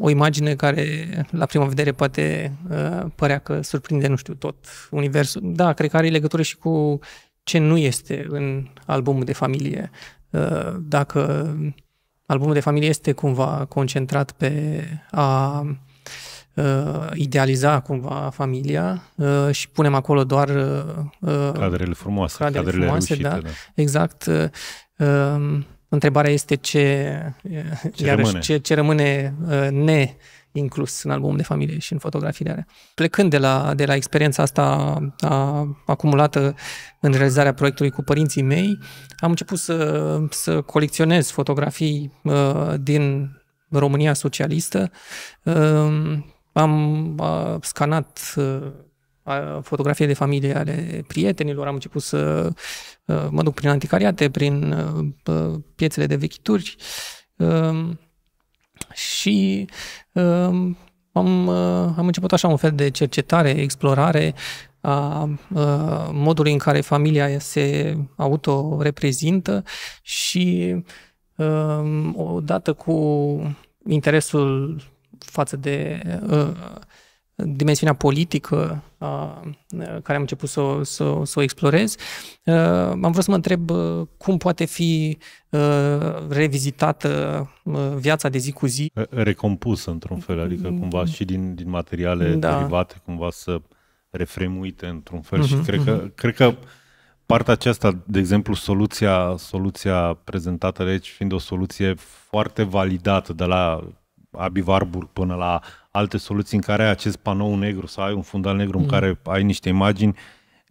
o imagine care la prima vedere poate uh, părea că surprinde, nu știu, tot universul. Da, cred că are legătură și cu ce nu este în albumul de familie. Uh, dacă albumul de familie este cumva concentrat pe a uh, idealiza cumva familia uh, și punem acolo doar uh, uh cadrele frumoase, cadrele, cadrele frumoase, reușite, da, da. Exact. Uh, întrebarea este ce, ce iarăși, rămâne, ce, ce rămâne uh, ne inclus în albumul de familie și în fotografiile alea. Plecând de la, de la experiența asta a, acumulată în realizarea proiectului cu părinții mei, am început să, să colecționez fotografii uh, din România socialistă, uh, am scanat a, fotografie de familie ale prietenilor, am început să mă duc prin anticariate, prin piețele de vechituri și am, am început așa un fel de cercetare, explorare a, a modului în care familia se autoreprezintă și a, odată cu interesul față de uh, dimensiunea politică uh, care am început să, să, să o explorez, uh, am vrut să mă întreb cum poate fi revizitată viața de zi cu zi. Recompusă, într-un fel, adică mm-hmm. cumva și din, din materiale da. derivate, cumva să refremuite într-un fel uh-huh, și mm-hmm. cred uh-huh. că, mm-hmm. cred că partea aceasta, de exemplu, soluția, soluția prezentată aici fiind o soluție foarte validată de la Abivarburg până la alte soluții în care ai acest panou negru sau ai un fundal negru mm. în care ai niște imagini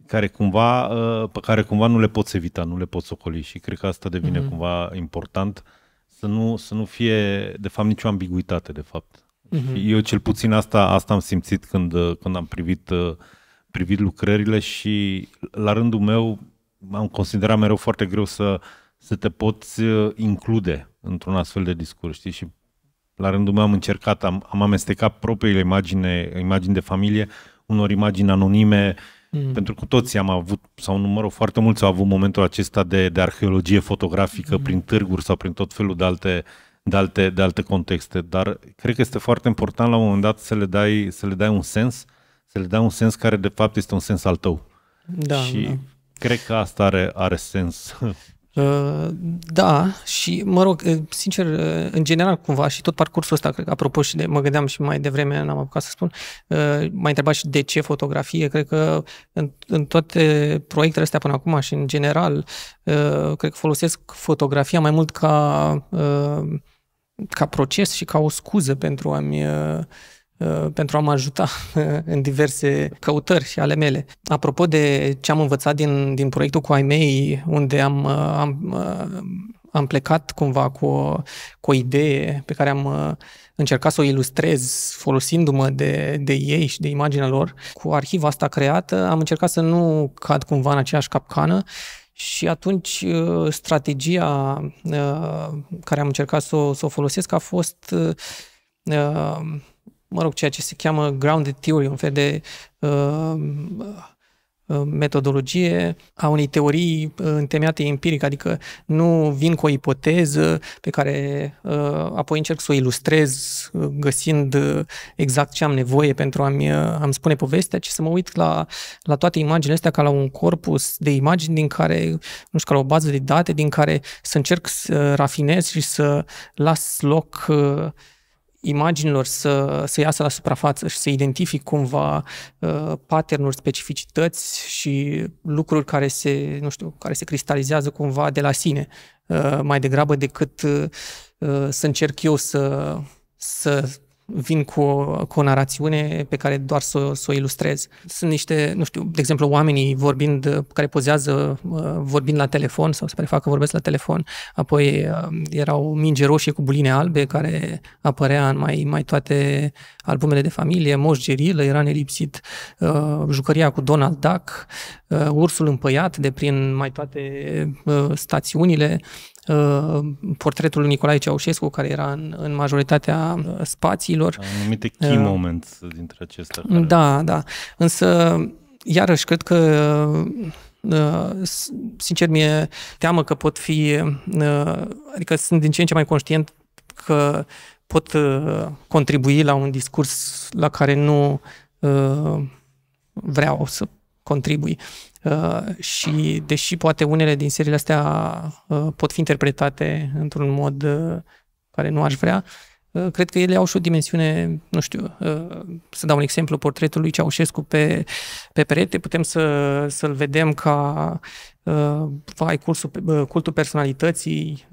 care cumva, pe uh, care cumva nu le poți evita, nu le poți ocoli și cred că asta devine mm-hmm. cumva important să nu, să nu fie de fapt nicio ambiguitate de fapt. Mm-hmm. Eu cel puțin asta, asta am simțit când, uh, când am privit, uh, privit lucrările și la rândul meu am considerat mereu foarte greu să, să te poți include într-un astfel de discurs, știi? Și la rândul meu am încercat, am, am amestecat propriile imagine, imagini de familie, unor imagini anonime, mm. pentru că toți am avut, sau nu, mă rog, foarte mulți au avut momentul acesta de, de arheologie fotografică mm. prin târguri sau prin tot felul de alte, de, alte, de alte contexte, dar cred că este foarte important la un moment dat să le dai, să le dai un sens, să le dai un sens care de fapt este un sens al tău. Da, și da. cred că asta are, are sens. Da, și mă rog, sincer, în general cumva și tot parcursul ăsta, cred că apropo și de, mă gândeam și mai devreme, n-am apucat să spun, uh, m-ai întrebat și de ce fotografie, cred că în, în toate proiectele astea până acum și în general, uh, cred că folosesc fotografia mai mult ca, uh, ca proces și ca o scuză pentru a-mi Uh, pentru a mă ajuta în diverse căutări și ale mele. Apropo de ce am învățat din, din proiectul cu ai mei, unde am, uh, am, uh, am plecat cumva cu o, cu o idee pe care am încercat să o ilustrez folosindu-mă de, de ei și de imaginea lor, cu arhiva asta creată, am încercat să nu cad cumva în aceeași capcană și atunci strategia care am încercat să o, să o folosesc a fost mă rog, ceea ce se cheamă grounded theory, un fel de uh, uh metodologie a unei teorii uh, întemeiate empiric, adică nu vin cu o ipoteză pe care uh, apoi încerc să o ilustrez uh, găsind exact ce am nevoie pentru a-mi, am spune povestea, ci să mă uit la, la toate imaginile astea ca la un corpus de imagini din care, nu știu, ca la o bază de date din care să încerc să rafinez și să las loc imaginilor să, să iasă la suprafață și să identific cumva uh, patternuri, specificități și lucruri care se, nu știu, care se cristalizează cumva de la sine, uh, mai degrabă decât uh, să încerc eu să, să vin cu o, cu o narațiune pe care doar să, să o ilustrez. Sunt niște, nu știu, de exemplu, oamenii vorbind, care pozează uh, vorbind la telefon sau se pare că vorbesc la telefon, apoi uh, erau minge roșie cu buline albe care apărea în mai, mai toate albumele de familie, Moș Gerilă era nelipsit, uh, jucăria cu Donald Duck, Ursul împăiat de prin mai toate stațiunile, Uh, portretul lui Nicolae Ceaușescu, care era în, în majoritatea uh, spațiilor. Anumite key uh, moments dintre acestea. Care... Da, da. Însă, iarăși, cred că sincer mi-e teamă că pot fi, adică sunt din ce în ce mai conștient că pot contribui la un discurs la care nu vreau să contribui. Uh, și deși poate unele din seriile astea uh, pot fi interpretate într-un mod uh, care nu aș vrea, uh, cred că ele au și o dimensiune, nu știu, uh, să dau un exemplu, portretul lui Ceaușescu pe, pe perete, putem să, să-l vedem ca vai, cultul, cultul personalității,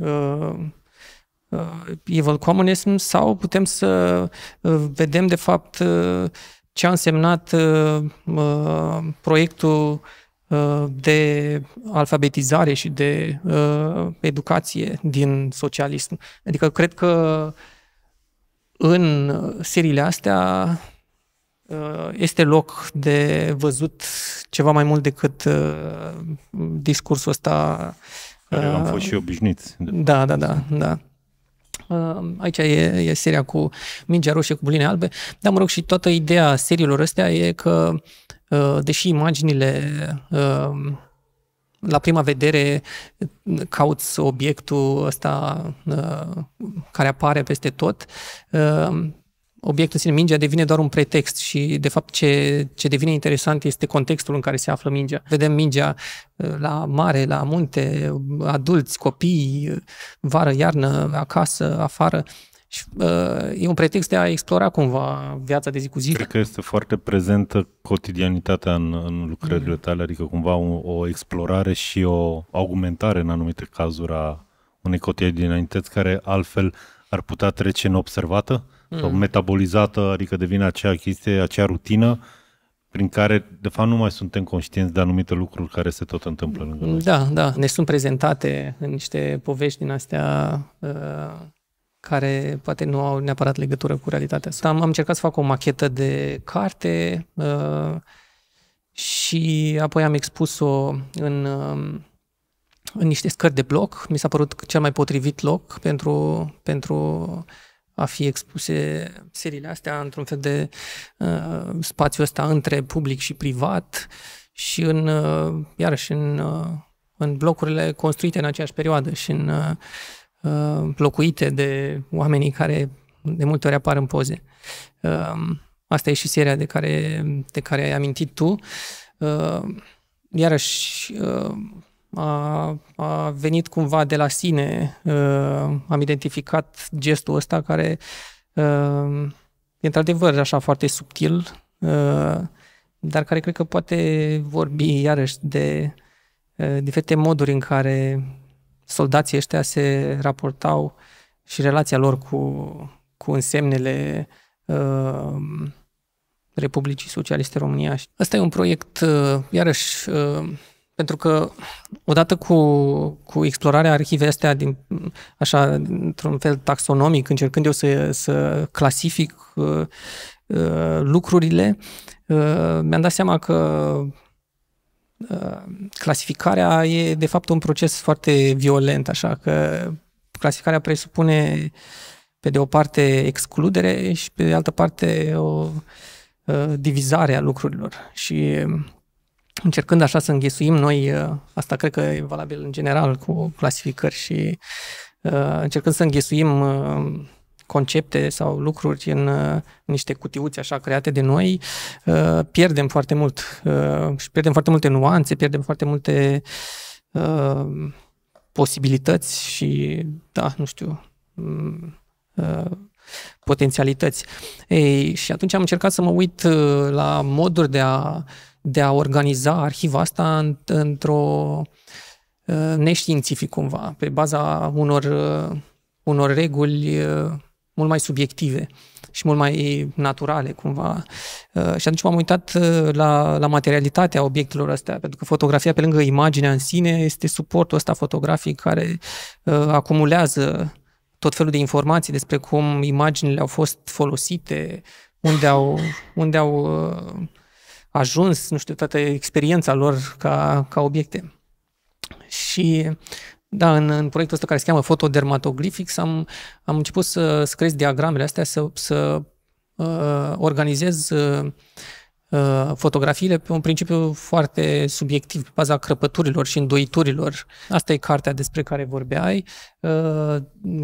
evil communism, sau putem să vedem, de fapt, ce a însemnat proiectul Uh, de alfabetizare și de uh, educație din socialism. Adică cred că în seriile astea uh, este loc de văzut ceva mai mult decât discursul ăsta. Care am fost și obișnuiți. Da, da, da, da. Aici e, e seria cu mingea roșie cu buline albe, dar mă rog și toată ideea seriilor astea e că uh, Uh, deși imaginile uh, la prima vedere cauți obiectul ăsta uh, care apare peste tot, obiectul sine, mingea, devine doar un pretext și, de fapt, ce, ce devine interesant este contextul în care se află mingea. Vedem mingea la mare, la munte, adulți, copii, vară, iarnă, acasă, afară. Și uh, e un pretext de a explora cumva viața de zi cu zi. Cred că este foarte prezentă cotidianitatea în, în lucrările mm. tale, adică cumva o, o explorare și o augmentare în anumite cazuri a unei cotidianități care altfel ar putea trece neobservată mm. sau mhm. metabolizată, adică devine acea chestie, acea rutină prin care, de fapt, nu mai suntem conștienți de anumite lucruri care se tot întâmplă lângă noi. Da, da, ne sunt prezentate în niște povești din astea uh, care poate nu au neapărat legătură cu realitatea. Am, am încercat să fac o machetă de carte uh, și apoi am expus-o în, uh, în niște scări de bloc. Mi s-a părut cel mai potrivit loc pentru, pentru a fi expuse seriile astea într-un fel de uh, spațiu ăsta între public și privat și în, uh, iarăși în, uh, în blocurile construite în aceeași perioadă și în uh, Uh, locuite de oamenii care de multe ori apar în poze. Uh, asta e și seria de care, de care ai amintit tu. Uh, iarăși, a, a venit cumva de la sine. am identificat gestul ăsta care e într-adevăr așa foarte subtil, dar care cred că poate vorbi iarăși de diferite moduri în care soldații ăștia se raportau și relația lor cu, cu însemnele uh, Republicii Socialiste România. Ăsta e un proiect, uh, iarăși, uh, pentru că odată cu, cu explorarea arhivei astea, din, așa, într-un fel taxonomic, încercând eu să, să clasific uh, uh, lucrurile, uh, mi-am dat seama că clasificarea e de fapt un proces foarte violent, așa că clasificarea presupune pe de o parte excludere și pe de altă parte o ă, divizare a lucrurilor și încercând așa să înghesuim noi, ă, asta cred că e valabil în general cu clasificări și ă, încercând să înghesuim concepte sau lucruri în, uh, niște cutiuțe așa create de noi, uh, pierdem foarte mult uh, și pierdem foarte multe nuanțe, pierdem foarte multe posibilități și, da, nu știu, mm, potențialități. Ei, și atunci am încercat să mă uit la moduri de a, de a organiza arhiva asta într-o neștiințific cumva, pe baza unor, unor reguli mult mai subiective și mult mai naturale, cumva. Uh, și atunci m-am uitat uh, la, la materialitatea obiectelor astea, pentru că fotografia, pe lângă imaginea în sine, este suportul ăsta fotografic care uh, acumulează tot felul de informații despre cum imaginile au fost folosite, unde au, unde au uh, ajuns, nu știu, toată experiența lor ca, ca obiecte. Și da, în, în proiectul ăsta care se cheamă Photodermatoglyphics am, am început să, să diagramele astea, să, să uh, organizez uh, Uh, fotografiile pe un principiu foarte subiectiv, pe baza crăpăturilor și îndoiturilor. Asta e cartea despre care vorbeai, uh,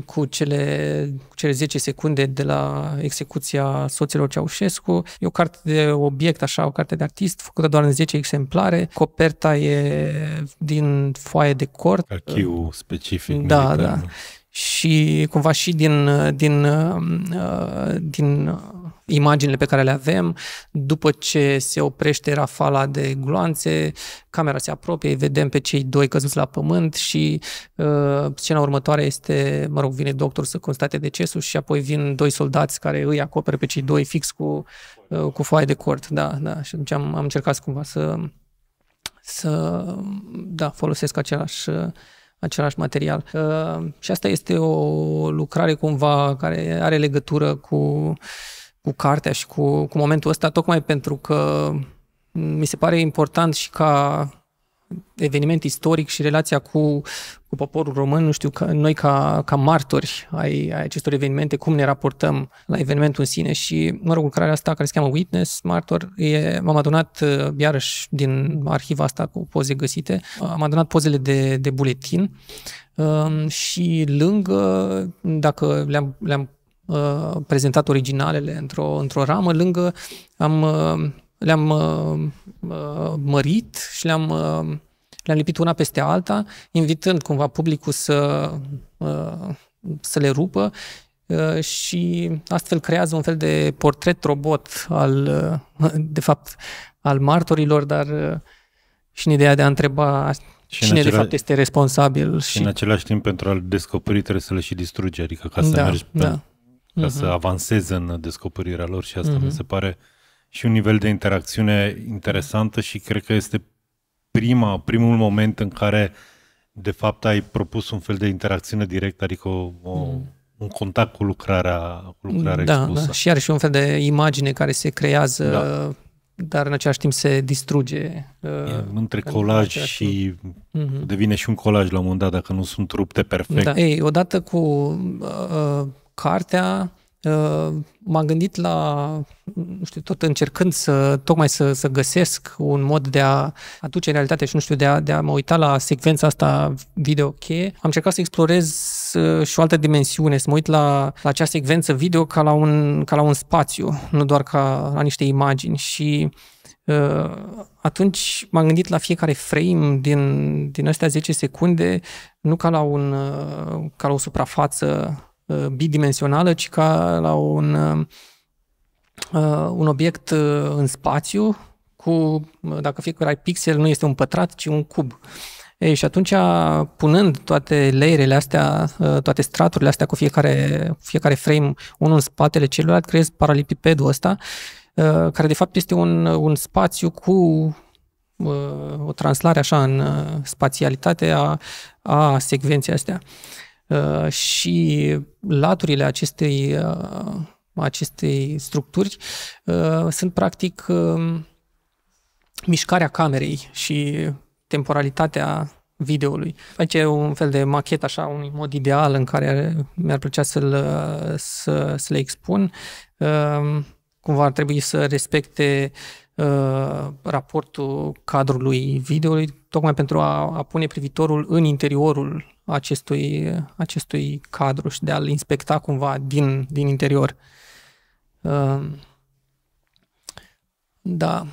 cu cele, cu cele 10 secunde de la execuția soților Ceaușescu. E o carte de obiect, așa, o carte de artist, făcută doar în 10 exemplare. Coperta e din foaie de cort. Archiu specific. Da, militar. da. Și cumva și din, din, uh, din imaginile pe care le avem. După ce se oprește rafala de gloanțe, camera se apropie, vedem pe cei doi căzuți la pământ și uh, scena următoare este, mă rog, vine doctor să constate decesul și apoi vin doi soldați care îi acoperă pe cei doi fix cu, uh, cu foaie de cort. Da, da. Și atunci am, am încercat cumva să, să da, folosesc același același material. Uh, și asta este o lucrare cumva care are legătură cu cu cartea și cu, cu momentul ăsta, tocmai pentru că mi se pare important și ca eveniment istoric și relația cu, cu poporul român, nu știu, că noi ca, ca martori ai, ai acestor evenimente, cum ne raportăm la evenimentul în sine și, mă rog, lucrarea asta care se cheamă Witness, martor, e, m-am adunat uh, iarăși din arhiva asta cu poze găsite, am adunat pozele de, de buletin um, și lângă, dacă le-am, le-am uh, prezentat originalele într-o, într-o ramă, lângă am, uh, le-am uh, uh, mărit și le-am, uh, le-am lipit una peste alta, invitând cumva publicul să, uh, să le rupă uh, și astfel creează un fel de portret robot al, uh, de fapt, al martorilor, dar și în ideea de a întreba și cine în acela... de fapt este responsabil. Și, și în același timp, pentru a-l descoperi, trebuie să le și distrugi, adică ca să da, mergi pe... Da ca uh-huh. să avanseze în descoperirea lor și asta uh-huh. mi mhm. se pare și un nivel de interacțiune interesantă și cred că este prima, primul moment în care de fapt ai propus un fel de interacțiune directă, adică o, o, mhm. un contact cu lucrarea, cu lucrarea da, expusă. Da, și are și un fel de imagine care se creează da dar în același timp se distruge. Uh, între colaj și uh-huh. devine și un colaj la un moment dat, dacă nu sunt rupte perfect. Da, ei, odată cu uh, uh cartea, uh, m-am gândit la, nu știu, tot încercând să, tocmai să, să găsesc un mod de a aduce în realitate și, nu știu, de a, de a mă uita la secvența asta video cheie, am încercat să explorez uh, și o altă dimensiune, să mă uit la, la acea secvență video ca la, un, ca la un spațiu, nu doar ca la niște imagini și uh, atunci m-am gândit la fiecare frame din, din astea 10 secunde, nu ca la, un, ca la o suprafață Uh, bidimensională, ci ca la un, uh, uh, un obiect în spațiu cu, dacă fiecare pixel nu este un pătrat, ci un cub. Ei, și atunci, punând toate layerele astea, toate straturile astea cu fiecare, fiecare frame, unul în spatele celuilalt, creez paralipipedul ăsta, care de fapt este un, un spațiu cu o translare așa în spațialitate a, a secvenței astea. Uh, Uh, și laturile acestei, uh, acestei structuri uh, sunt practic um, mișcarea camerei și temporalitatea videoului. Aici e un fel de machetă, așa, un mod ideal în care mi-ar plăcea să-l, să, să le expun. Um, cumva ar trebui să respecte Uh, raportul cadrului videoului, tocmai pentru a, a pune privitorul în interiorul acestui, acestui cadru și de a-l inspecta cumva din, din interior. Uh, da.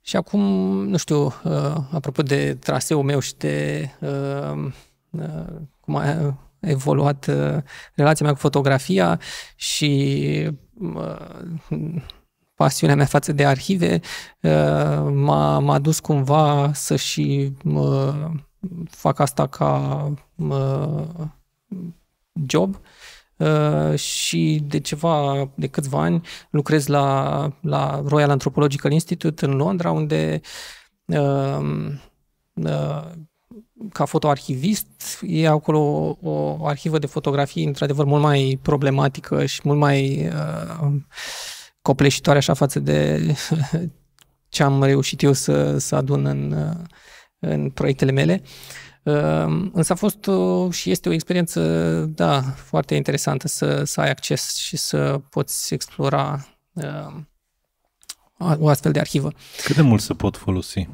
Și acum, nu știu, uh, apropo de traseul meu și de uh, uh cum a evoluat uh, relația mea cu fotografia și pasiunea mea față de arhive uh, m-a, m-a dus cumva să și mă, uh, fac asta ca mă, uh, job și de ceva, de câțiva ani lucrez la, la Royal Anthropological Institute în Londra, unde ca fotoarhivist, e acolo o, o arhivă de fotografii într-adevăr mult mai problematică și mult mai uh, copleșitoare așa față de ce am reușit eu să, să adun în, în proiectele mele. Ehm, însă a fost și este o experiență, da, foarte interesantă să, să ai acces și să poți explora ehm, o astfel de arhivă. Cât de mult se pot folosi?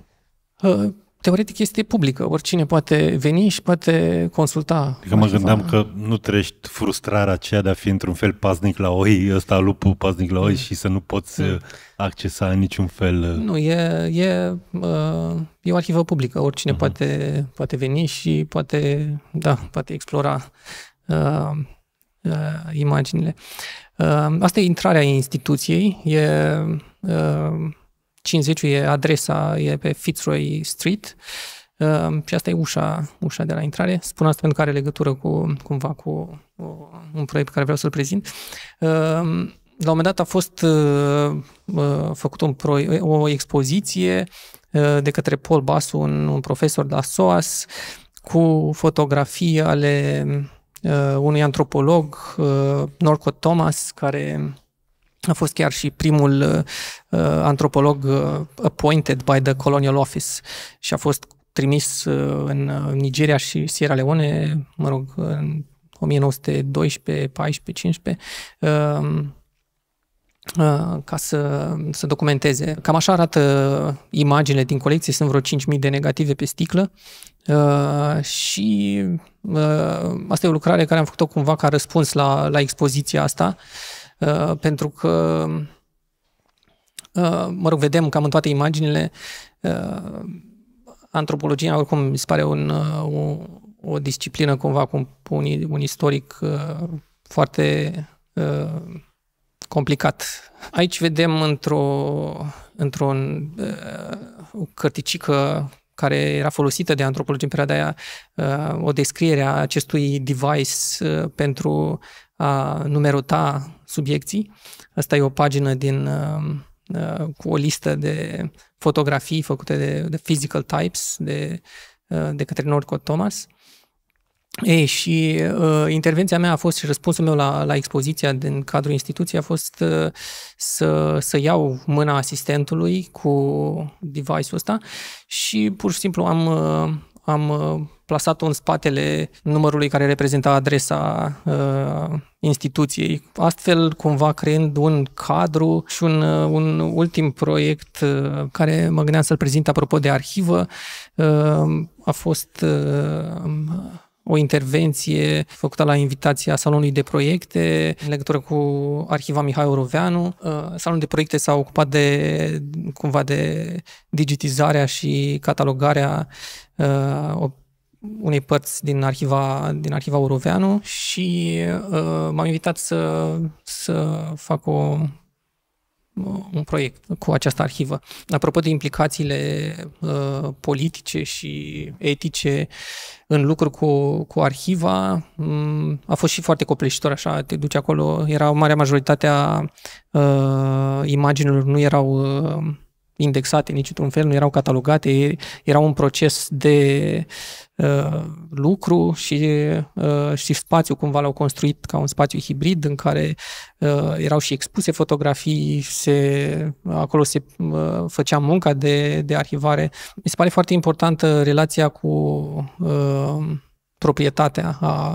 Ehm, teoretic este publică. Oricine poate veni și poate consulta. Adică mă gândeam că nu trești frustrarea aceea de a fi într-un fel paznic la oi, ăsta lupul paznic la oi mm. și să nu poți mm. Uh, accesa în niciun fel. Uh, nu, e, e, uh, e o arhivă publică. Oricine mm-hmm. poate, poate veni și poate, da, poate explora uh, uh, imaginile. Uh, asta e intrarea instituției. E... Uh, 50 e adresa, e pe Fitzroy Street uh, și asta e ușa, ușa de la intrare. Spun asta pentru că are legătură cu, cumva cu o, un proiect pe care vreau să-l prezint. Uh, la un moment dat a fost uh, uh, făcut un pro, o expoziție uh, de către Paul Basu, un, un profesor de la SOAS, cu fotografii ale uh, unui antropolog, uh, Thomas, care a fost chiar și primul uh, uh, antropolog uh, appointed by the Colonial Office și a fost trimis uh, în uh, Nigeria și Sierra Leone, mă rog, în 1912, 14, 15, uh, ca să, să documenteze. Cam așa arată uh, imaginele din colecție, sunt vreo 5.000 de negative pe sticlă uh, și uh, asta e o lucrare care am făcut-o cumva ca răspuns la, la expoziția asta. Uh, Uh, pentru că, uh, mă rog, vedem cam în toate imaginile, uh, antropologia oricum mi se pare un, o, o disciplină cumva cu un, un istoric foarte complicat. Aici vedem într-o, într-un o cărticică care era folosită de antropologi în perioada aia, o descriere a acestui device pentru a numerota subiecții. Asta e o pagină din, uh, uh, cu o listă de fotografii făcute de, de physical types de, uh, de către Norco Thomas. Ei, și uh, intervenția mea a fost și răspunsul meu la, la expoziția din cadrul instituției a fost uh, să, să iau mâna asistentului cu device-ul ăsta și pur și simplu am, uh, am plasat-o în spatele numărului care reprezenta adresa uh, instituției, astfel cumva creând un cadru și un, uh, un ultim proiect uh, care mă gândeam să-l prezint apropo de arhivă, uh, a fost uh, o intervenție făcută la invitația Salonului de Proiecte în legătură cu Arhiva Mihai Oroveanu. Uh, salonul de Proiecte s-a ocupat de, cumva de digitizarea și catalogarea uh, unei părți din arhiva, din arhiva Uroveanu și uh, m-am invitat să, să fac o, un proiect cu această arhivă. Apropo de implicațiile uh, politice și etice în lucru cu, cu arhiva, um, a fost și foarte copleșitor așa, te duci acolo, era marea majoritatea uh, imaginilor nu erau uh, indexate nici într-un fel, nu erau catalogate, era un proces de uh, Uh, lucru și, uh, și spațiu cumva l-au construit ca un spațiu hibrid în care uh, erau și expuse fotografii, se, acolo se făcea munca de, de arhivare. Mi se pare foarte importantă relația cu proprietatea a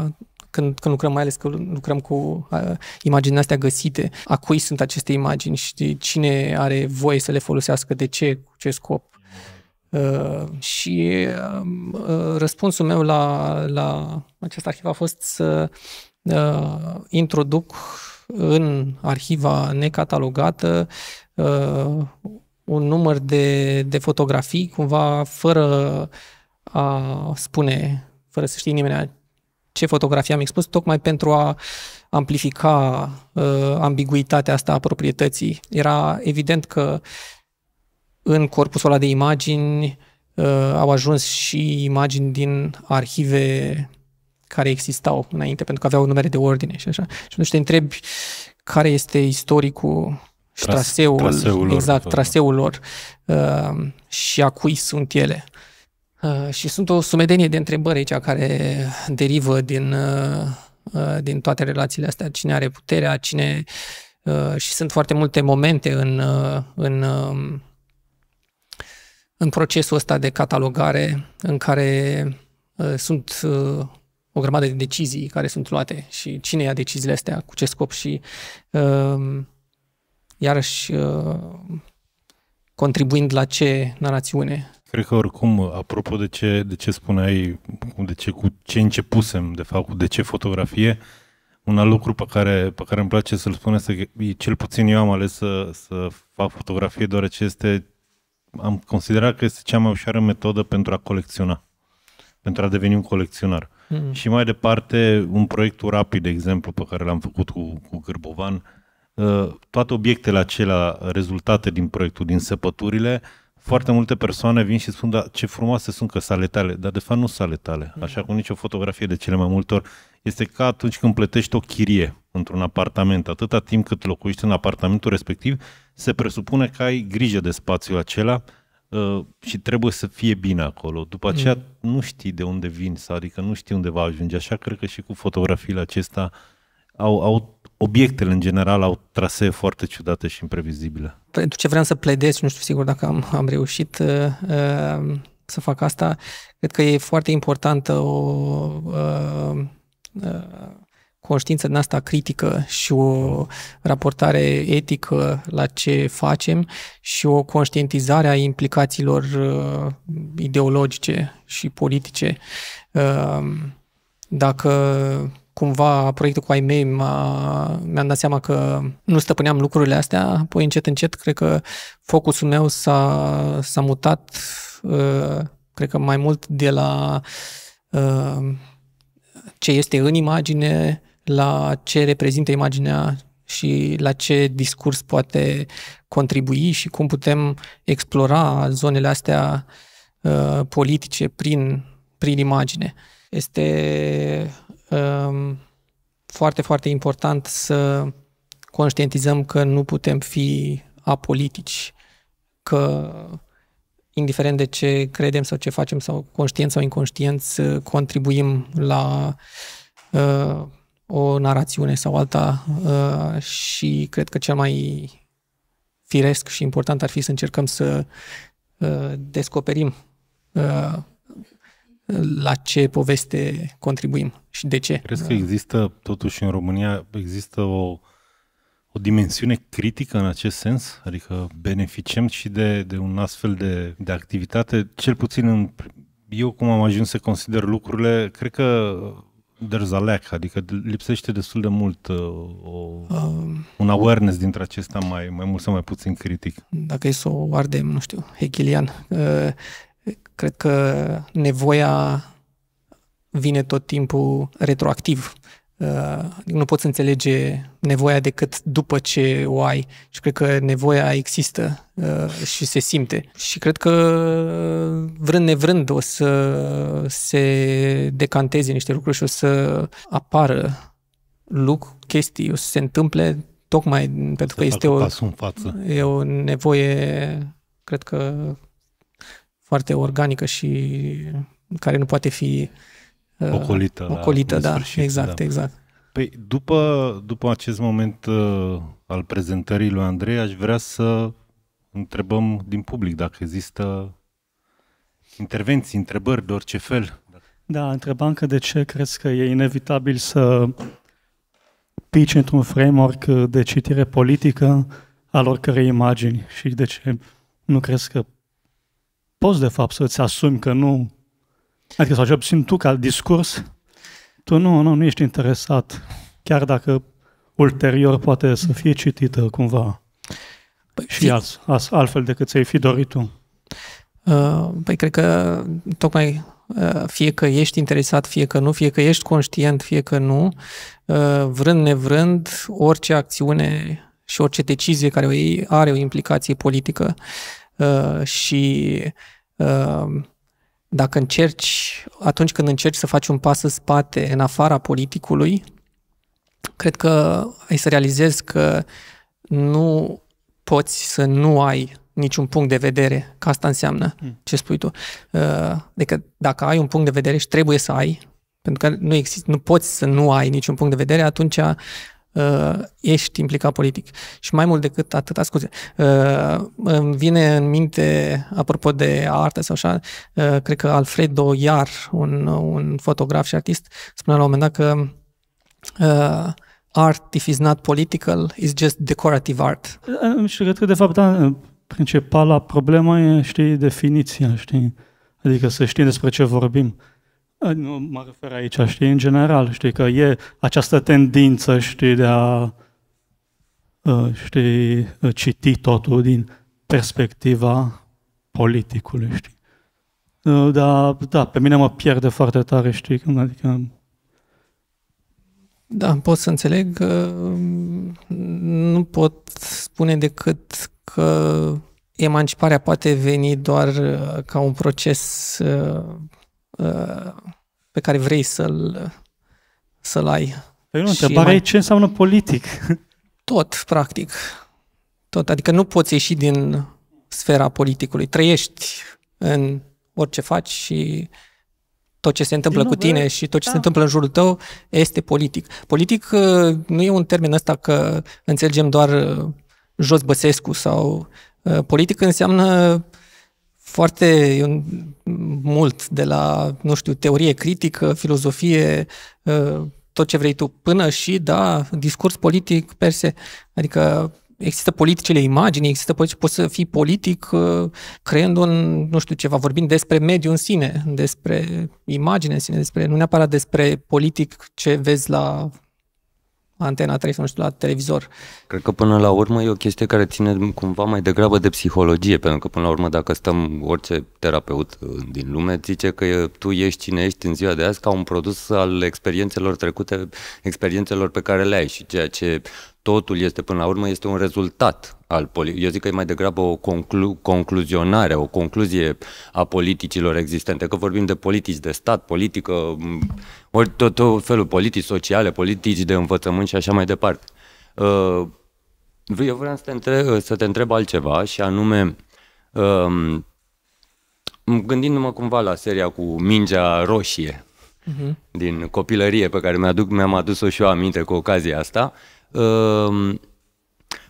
când, când lucrăm, mai ales că lucrăm cu uh, imaginea astea găsite, a cui sunt aceste imagini și cine are voie să le folosească, de ce, cu ce scop. Uh, și um, uh, răspunsul meu la, la acest arhiv a fost să uh, introduc în arhiva necatalogată uh, un număr de, de fotografii, cumva fără a spune, fără să știe nimeni ce fotografii am expus, tocmai pentru a amplifica uh, ambiguitatea asta a proprietății. Era evident că uh, în corpusul ăla de imagini uh, au ajuns și imagini din arhive care existau înainte, pentru că aveau numere de ordine și așa. Și nu te întrebi care este istoricul și Tras, traseul, traseul lor, exact, lor, traseul da. lor uh, și a cui sunt ele. Uh, și sunt o sumedenie de întrebări aici care derivă din, uh, uh din toate relațiile astea. Cine are puterea, cine... Uh, și sunt foarte multe momente în, uh, în uh, în procesul ăsta de catalogare în care uh, sunt uh, o grămadă de decizii care sunt luate și cine ia deciziile astea, cu ce scop și uh, iarăși uh, contribuind la ce narațiune. Cred că oricum, apropo de ce, de ce spuneai, de ce, cu ce începusem, de fapt, de ce fotografie, un alt lucru pe care, pe care îmi place să-l spun este că cel puțin eu am ales să, să fac fotografie, deoarece este am considerat că este cea mai ușoară metodă pentru a colecționa, pentru a deveni un colecționar. Mm-hmm. Și mai departe, un proiect rapid, de exemplu, pe care l-am făcut cu, cu Gârbovan, ă, toate obiectele acelea rezultate din proiectul, din săpăturile, foarte multe persoane vin și spun, da, ce frumoase sunt că sale tale, dar de fapt nu sale tale. Hmm. Așa cum nicio fotografie de cele mai multe ori este ca atunci când plătești o chirie într-un apartament. Atâta timp cât locuiești în apartamentul respectiv, se presupune că ai grijă de spațiul acela uh, și trebuie să fie bine acolo. După mm. aceea nu știi de unde vin, adică nu știi unde va ajunge. Așa cred că și cu fotografiile acestea au, au obiectele în general au trasee foarte ciudate și imprevizibile. Pentru ce vreau să pledez nu știu sigur dacă am, am reușit uh, uh, să fac asta, cred că e foarte importantă o uh, uh, conștiință din asta critică și o raportare etică la ce facem și o conștientizare a implicațiilor uh, ideologice și politice. Uh, dacă cumva proiectul cu ai mei mi-am dat seama că nu stăpâneam lucrurile astea, apoi încet, încet, cred că focusul meu s-a, s-a mutat, uh, cred că mai mult de la uh, ce este în imagine la ce reprezintă imaginea și la ce discurs poate contribui și cum putem explora zonele astea uh, politice prin, prin imagine. Este um, foarte, foarte important să conștientizăm că nu putem fi apolitici, că indiferent de ce credem sau ce facem, sau conștient sau inconștient, contribuim la uh, o narațiune sau alta uh, și cred că cel mai firesc și important ar fi să încercăm să uh, descoperim uh, la ce poveste contribuim și de ce. cred că există, totuși în România, există o, o dimensiune critică în acest sens? Adică beneficiem și de, de un astfel de, de activitate, cel puțin în, eu cum am ajuns să consider lucrurile, cred că there's a lack, adică lipsește destul de mult uh, o, uh, un awareness dintre acesta mai, mai mult sau mai puțin critic. Dacă e să o ardem, nu știu, Hechilian, uh, cred că nevoia vine tot timpul retroactiv. Uh, nu poți înțelege nevoia decât după ce o ai și cred că nevoia există uh, și se simte. Și cred că vrând nevrând o să se decanteze niște lucruri și o să apară lucruri, chestii, o să se întâmple tocmai pentru se că este o, e o nevoie, cred că foarte organică și care nu poate fi Uh, ocolită. Da, ocolită, la da, sfârșit, exact, da. exact. Păi după, după acest moment uh, al prezentării lui Andrei, aș vrea să întrebăm din public dacă există intervenții, întrebări de orice fel. Da, întrebam că de ce crezi că e inevitabil să pici într-un framework de citire politică al oricărei imagini și de ce nu crezi că poți de fapt să-ți asumi că nu Adică, sau cel puțin tu, ca discurs, tu nu, nu, nu ești interesat, chiar dacă ulterior poate să fie citită cumva păi, și alt altfel decât ți-ai fi dorit tu. Uh, păi cred că tocmai uh, fie că ești interesat, fie că nu, fie că ești conștient, fie că nu, uh, vrând nevrând, orice acțiune și orice decizie care o iei are o implicație politică și dacă încerci, atunci când încerci să faci un pas în spate, în afara politicului, cred că ai să realizezi că nu poți să nu ai niciun punct de vedere, că asta înseamnă mm. ce spui tu. Uh, adică dacă ai un punct de vedere și trebuie să ai, pentru că nu, există, nu poți să nu ai niciun punct de vedere, atunci uh, ești implicat politic. Și mai mult decât atât, scuze, uh, îmi vine în minte, apropo de artă sau așa, uh, cred că Alfredo Iar, un, un fotograf și artist, spunea la un moment dat că uh, art, if is not political, is just decorative art. Uh, și cred că, de fapt, da, principala problemă e, știi, definiția, știi? Adică să știi despre ce vorbim. Nu mă refer aici, știi, în general, știi, că e această tendință, știi, de a ă, știi, citi totul din perspectiva politicului, știi. Ă, da, da, pe mine mă pierde foarte tare, știi, adică... Da, pot să înțeleg. Că mm, nu pot spune decât că emanciparea poate veni doar ă, ca un proces Uh, pe care vrei să-l, să-l ai. Păi nu, întrebarea mai... e ce înseamnă politic. Tot, practic. Tot. Adică nu poți ieși din sfera politicului. Trăiești în orice faci și tot ce se întâmplă cu tine și tot ce da. se întâmplă în jurul tău este politic. Politic uh, nu e un termen ăsta că înțelegem doar uh, Jos Băsescu sau politic înseamnă uh, foarte mult de la, nu știu, teorie critică, filozofie, tot ce vrei tu, până și, da, discurs politic per se. Adică există politicele imaginii, există politici, poți să fii politic creând un, nu știu ceva, vorbind despre mediul în sine, despre imagine în sine, despre, nu neapărat despre politic ce vezi la Antena 3 sau nu știu, la televizor. Cred că până la urmă e o chestie care ține cumva mai degrabă de psihologie, pentru că până la urmă dacă stăm orice terapeut uh, din lume, zice că tu ești cine ești în ziua de azi ca un produs al experiențelor trecute, experiențelor pe care le ai și ceea ce Totul este, până la urmă, este un rezultat al politicii. Eu zic că e mai degrabă o conclu- concluzionare, o concluzie a politicilor existente. Că vorbim de politici de stat, politică, mm, ori tot, tot felul, politici sociale, politici de învățământ și așa mai departe. Uh, eu vreau să te întreb, să te întreb altceva și anume um, gândindu-mă cumva la seria cu Mingea Roșie uh-huh. din copilărie pe care mi-aduc, mi-am adus-o și eu aminte cu ocazia asta, uh, în ehm,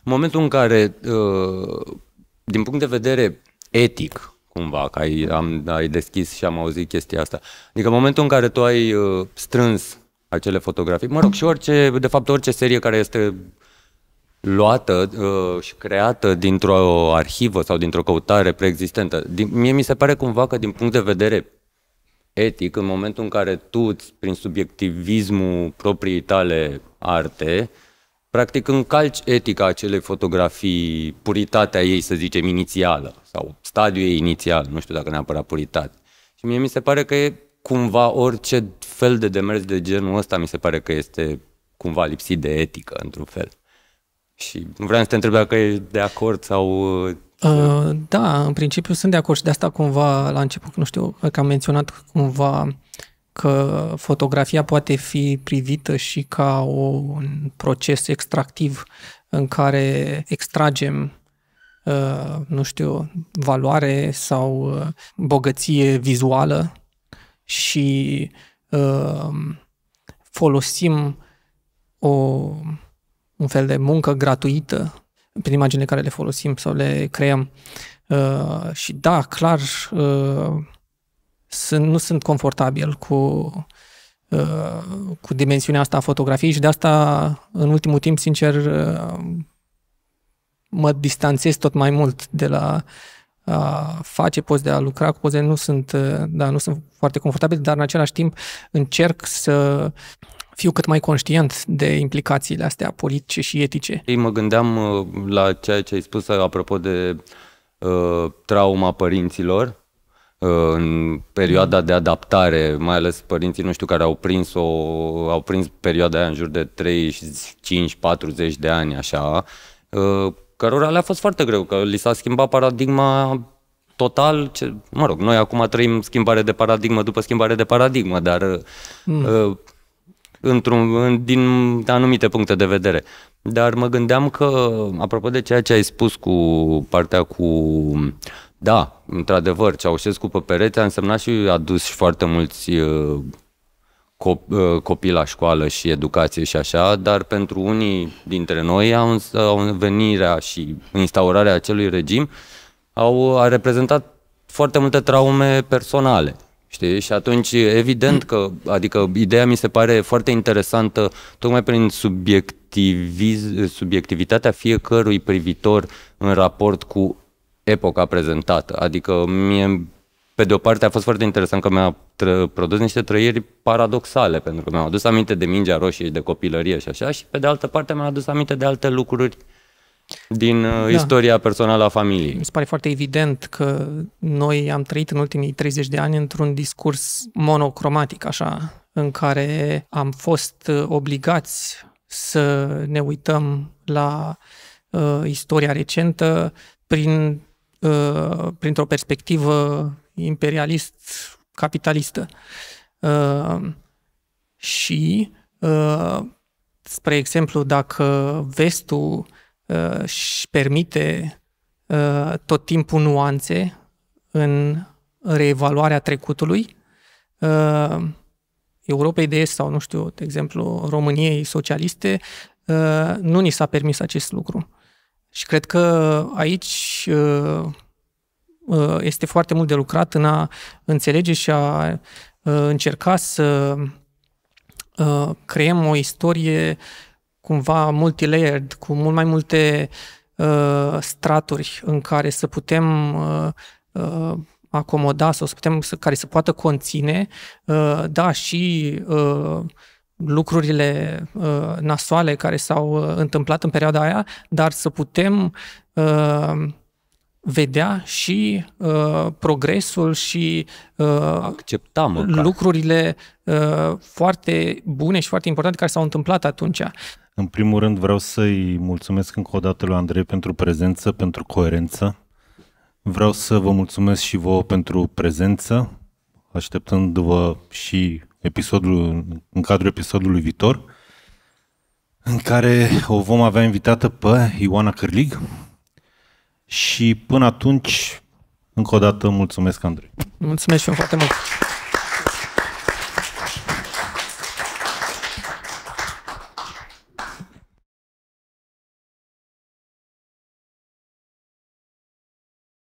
momentul în care, ehm, din punct de vedere etic, cumva, că ai, am, ai deschis și am auzit chestia asta, adică în momentul în care tu ai ehm, strâns acele fotografii, mă rog, și orice, de fapt, orice serie care este luată uh, și creată dintr-o arhivă sau dintr-o căutare preexistentă. Din, mie mi se pare cumva că din punct de vedere etic, în momentul în care tu, prin subiectivismul proprii tale arte, practic încalci etica acelei fotografii, puritatea ei, să zicem, inițială, sau stadiul ei inițial, nu știu dacă neapărat puritate. Și mie mi se pare că e cumva orice fel de demers de genul ăsta mi se pare că este cumva lipsit de etică, într-un fel. Și nu vreau să te întreb dacă e de acord sau... Uh, da, în principiu sunt de acord și de asta cumva la început, nu știu, că am menționat cumva că fotografia poate fi privită și ca un proces extractiv în care extragem uh, nu știu, valoare sau uh, bogăție vizuală și uh, folosim o, un fel de muncă gratuită prin imagine care le folosim sau le creăm. Și da, clar, sunt, nu sunt confortabil cu, uh, cu dimensiunea asta a fotografiei și de asta, în ultimul timp, sincer, uh, mă distanțez tot mai mult de la a face poze, de a lucra cu poze. Nu sunt, uh, da, nu sunt foarte confortabil, dar în același timp încerc să fiu cât mai conștient de implicațiile astea politice și etice. Ei, mă gândeam la ceea ce ai spus apropo de uh, trauma părinților Uh, în perioada de adaptare, mai ales părinții nu știu care au prins, o, au prins perioada aia în jur de 35-40 de ani, așa, uh, cărora le-a fost foarte greu, că li s-a schimbat paradigma total, ce, mă rog, noi acum trăim schimbare de paradigmă după schimbare de paradigmă, dar uh, mm. într-un, din anumite puncte de vedere. Dar mă gândeam că, apropo de ceea ce ai spus cu partea cu da, într-adevăr, Ceaușescu pe perete a însemnat și a dus și foarte mulți uh, uh, copii la școală și educație și așa, dar pentru unii dintre noi au venirea și instaurarea acelui regim au, a reprezentat foarte multe traume personale. Știi? Și atunci, evident că, adică, ideea mi se pare foarte interesantă, tocmai prin subiectiviz, subiectivitatea fiecărui privitor în raport cu epoca prezentată. Adică mie, pe de o parte, a fost foarte interesant că mi-a tră- produs niște trăiri paradoxale, pentru că mi-au adus aminte de mingea roșie și de copilărie și așa, și pe de altă parte mi-a adus aminte de alte lucruri din uh, da. istoria personală a familiei. Mi se pare foarte evident că noi am trăit în ultimii 30 de ani într-un discurs monocromatic, așa, în care am fost uh, obligați să ne uităm la uh, istoria recentă prin Uh, printr-o perspectivă imperialist capitalistă. Uh, și, uh, spre exemplu, dacă vestul își permite tot timpul nuanțe în reevaluarea trecutului, Europei de Est sau, nu știu, de exemplu, României socialiste, nu ni s-a permis acest lucru. Și cred că aici uh, uh, este foarte mult de lucrat în a înțelege și a uh, încerca să creăm o istorie cumva multilayered, cu mult mai multe straturi în care să putem acomoda sau să putem, care să poată conține, da, și lucrurile uh, nasoale care s-au uh, întâmplat în perioada aia, dar să putem uh, vedea și uh, progresul și uh, accepta măcar. lucrurile uh, foarte bune și foarte importante care s-au întâmplat atunci. În primul rând vreau să-i mulțumesc încă o dată lui Andrei pentru prezență, pentru coerență. Vreau să vă mulțumesc și vouă pentru prezență, așteptându-vă și episodul, în cadrul episodului viitor, în care o vom avea invitată pe Ioana Cârlig. Și până atunci, încă o dată, mulțumesc, Andrei. Mulțumesc și eu foarte mult.